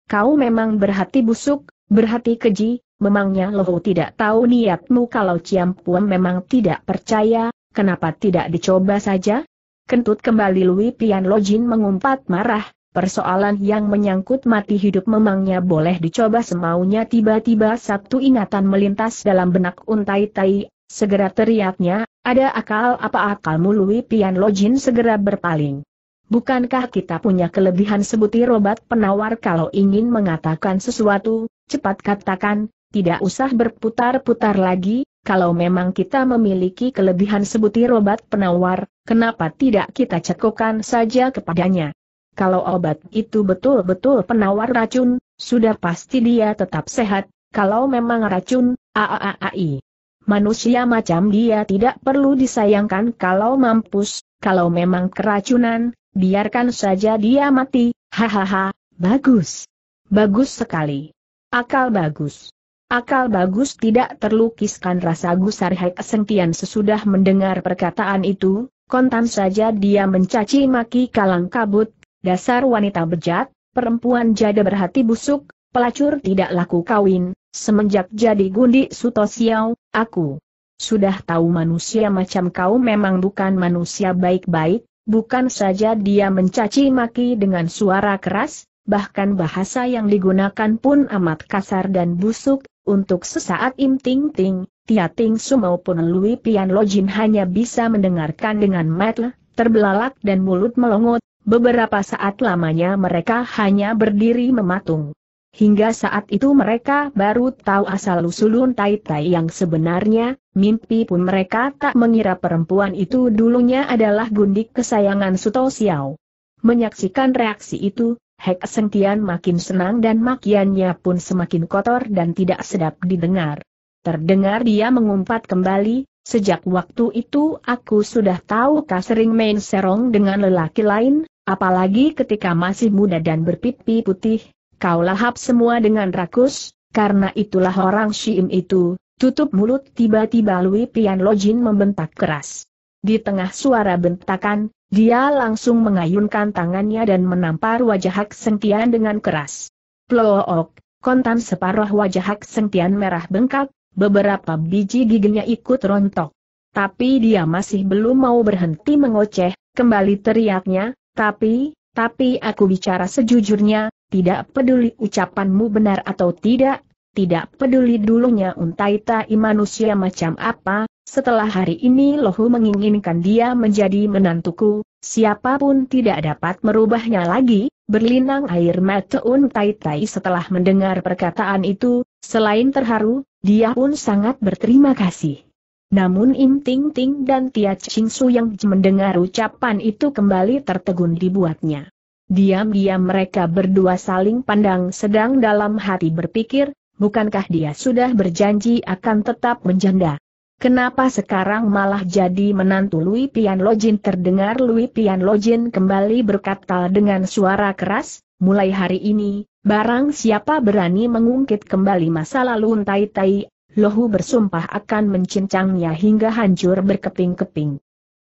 Kau memang berhati busuk, berhati keji, memangnya loh tidak tahu niatmu kalau Ciampuan memang tidak percaya, kenapa tidak dicoba saja? Kentut kembali Lui Pian Lojin mengumpat marah, Persoalan yang menyangkut mati hidup memangnya boleh dicoba semaunya tiba-tiba satu ingatan melintas dalam benak untai tai, segera teriaknya, ada akal apa akalmu Lui Pian Lojin segera berpaling. Bukankah kita punya kelebihan sebutir obat penawar kalau ingin mengatakan sesuatu, cepat katakan, tidak usah berputar-putar lagi, kalau memang kita memiliki kelebihan sebutir obat penawar, kenapa tidak kita cekokan saja kepadanya? Kalau obat itu betul-betul penawar racun, sudah pasti dia tetap sehat, kalau memang racun, aaaai. Manusia macam dia tidak perlu disayangkan kalau mampus, kalau memang keracunan, biarkan saja dia mati, hahaha, bagus. Bagus sekali. Akal bagus. Akal bagus tidak terlukiskan rasa gusar hek kesentian sesudah mendengar perkataan itu, kontan saja dia mencaci maki kalang kabut, dasar wanita bejat, perempuan jada berhati busuk, pelacur tidak laku kawin, semenjak jadi gundi sutosiau, aku sudah tahu manusia macam kau memang bukan manusia baik-baik, bukan saja dia mencaci maki dengan suara keras, bahkan bahasa yang digunakan pun amat kasar dan busuk, untuk sesaat im ting ting, Tia Ting Su maupun Lui Pian Lojin hanya bisa mendengarkan dengan mata terbelalak dan mulut melongot, Beberapa saat lamanya mereka hanya berdiri mematung. Hingga saat itu mereka baru tahu asal-usul untai tai yang sebenarnya, mimpi pun mereka tak mengira perempuan itu dulunya adalah gundik kesayangan Suto Xiao. Menyaksikan reaksi itu, Hek Sentian makin senang dan makiannya pun semakin kotor dan tidak sedap didengar. Terdengar dia mengumpat kembali, Sejak waktu itu aku sudah tahu kau sering main serong dengan lelaki lain, apalagi ketika masih muda dan berpipi putih, kau lahap semua dengan rakus, karena itulah orang Shim itu, tutup mulut tiba-tiba Lui Pian Lojin membentak keras. Di tengah suara bentakan, dia langsung mengayunkan tangannya dan menampar wajah Hak Sentian dengan keras. Plook, kontan separuh wajah Hak Sentian merah bengkak, Beberapa biji giginya ikut rontok. Tapi dia masih belum mau berhenti mengoceh, kembali teriaknya, tapi, tapi aku bicara sejujurnya, tidak peduli ucapanmu benar atau tidak, tidak peduli dulunya untai-tai manusia macam apa, setelah hari ini Lohu menginginkan dia menjadi menantuku, siapapun tidak dapat merubahnya lagi, berlinang air mata untai-tai setelah mendengar perkataan itu, selain terharu, dia pun sangat berterima kasih. Namun Im Ting Ting dan Tia Ching Su yang mendengar ucapan itu kembali tertegun dibuatnya. Diam-diam mereka berdua saling pandang sedang dalam hati berpikir, bukankah dia sudah berjanji akan tetap menjanda? Kenapa sekarang malah jadi menantu Lui Pian Lojin terdengar Lui Pian Lojin kembali berkata dengan suara keras, mulai hari ini, barang siapa berani mengungkit kembali masa lalu untai tai, Lohu bersumpah akan mencincangnya hingga hancur berkeping-keping.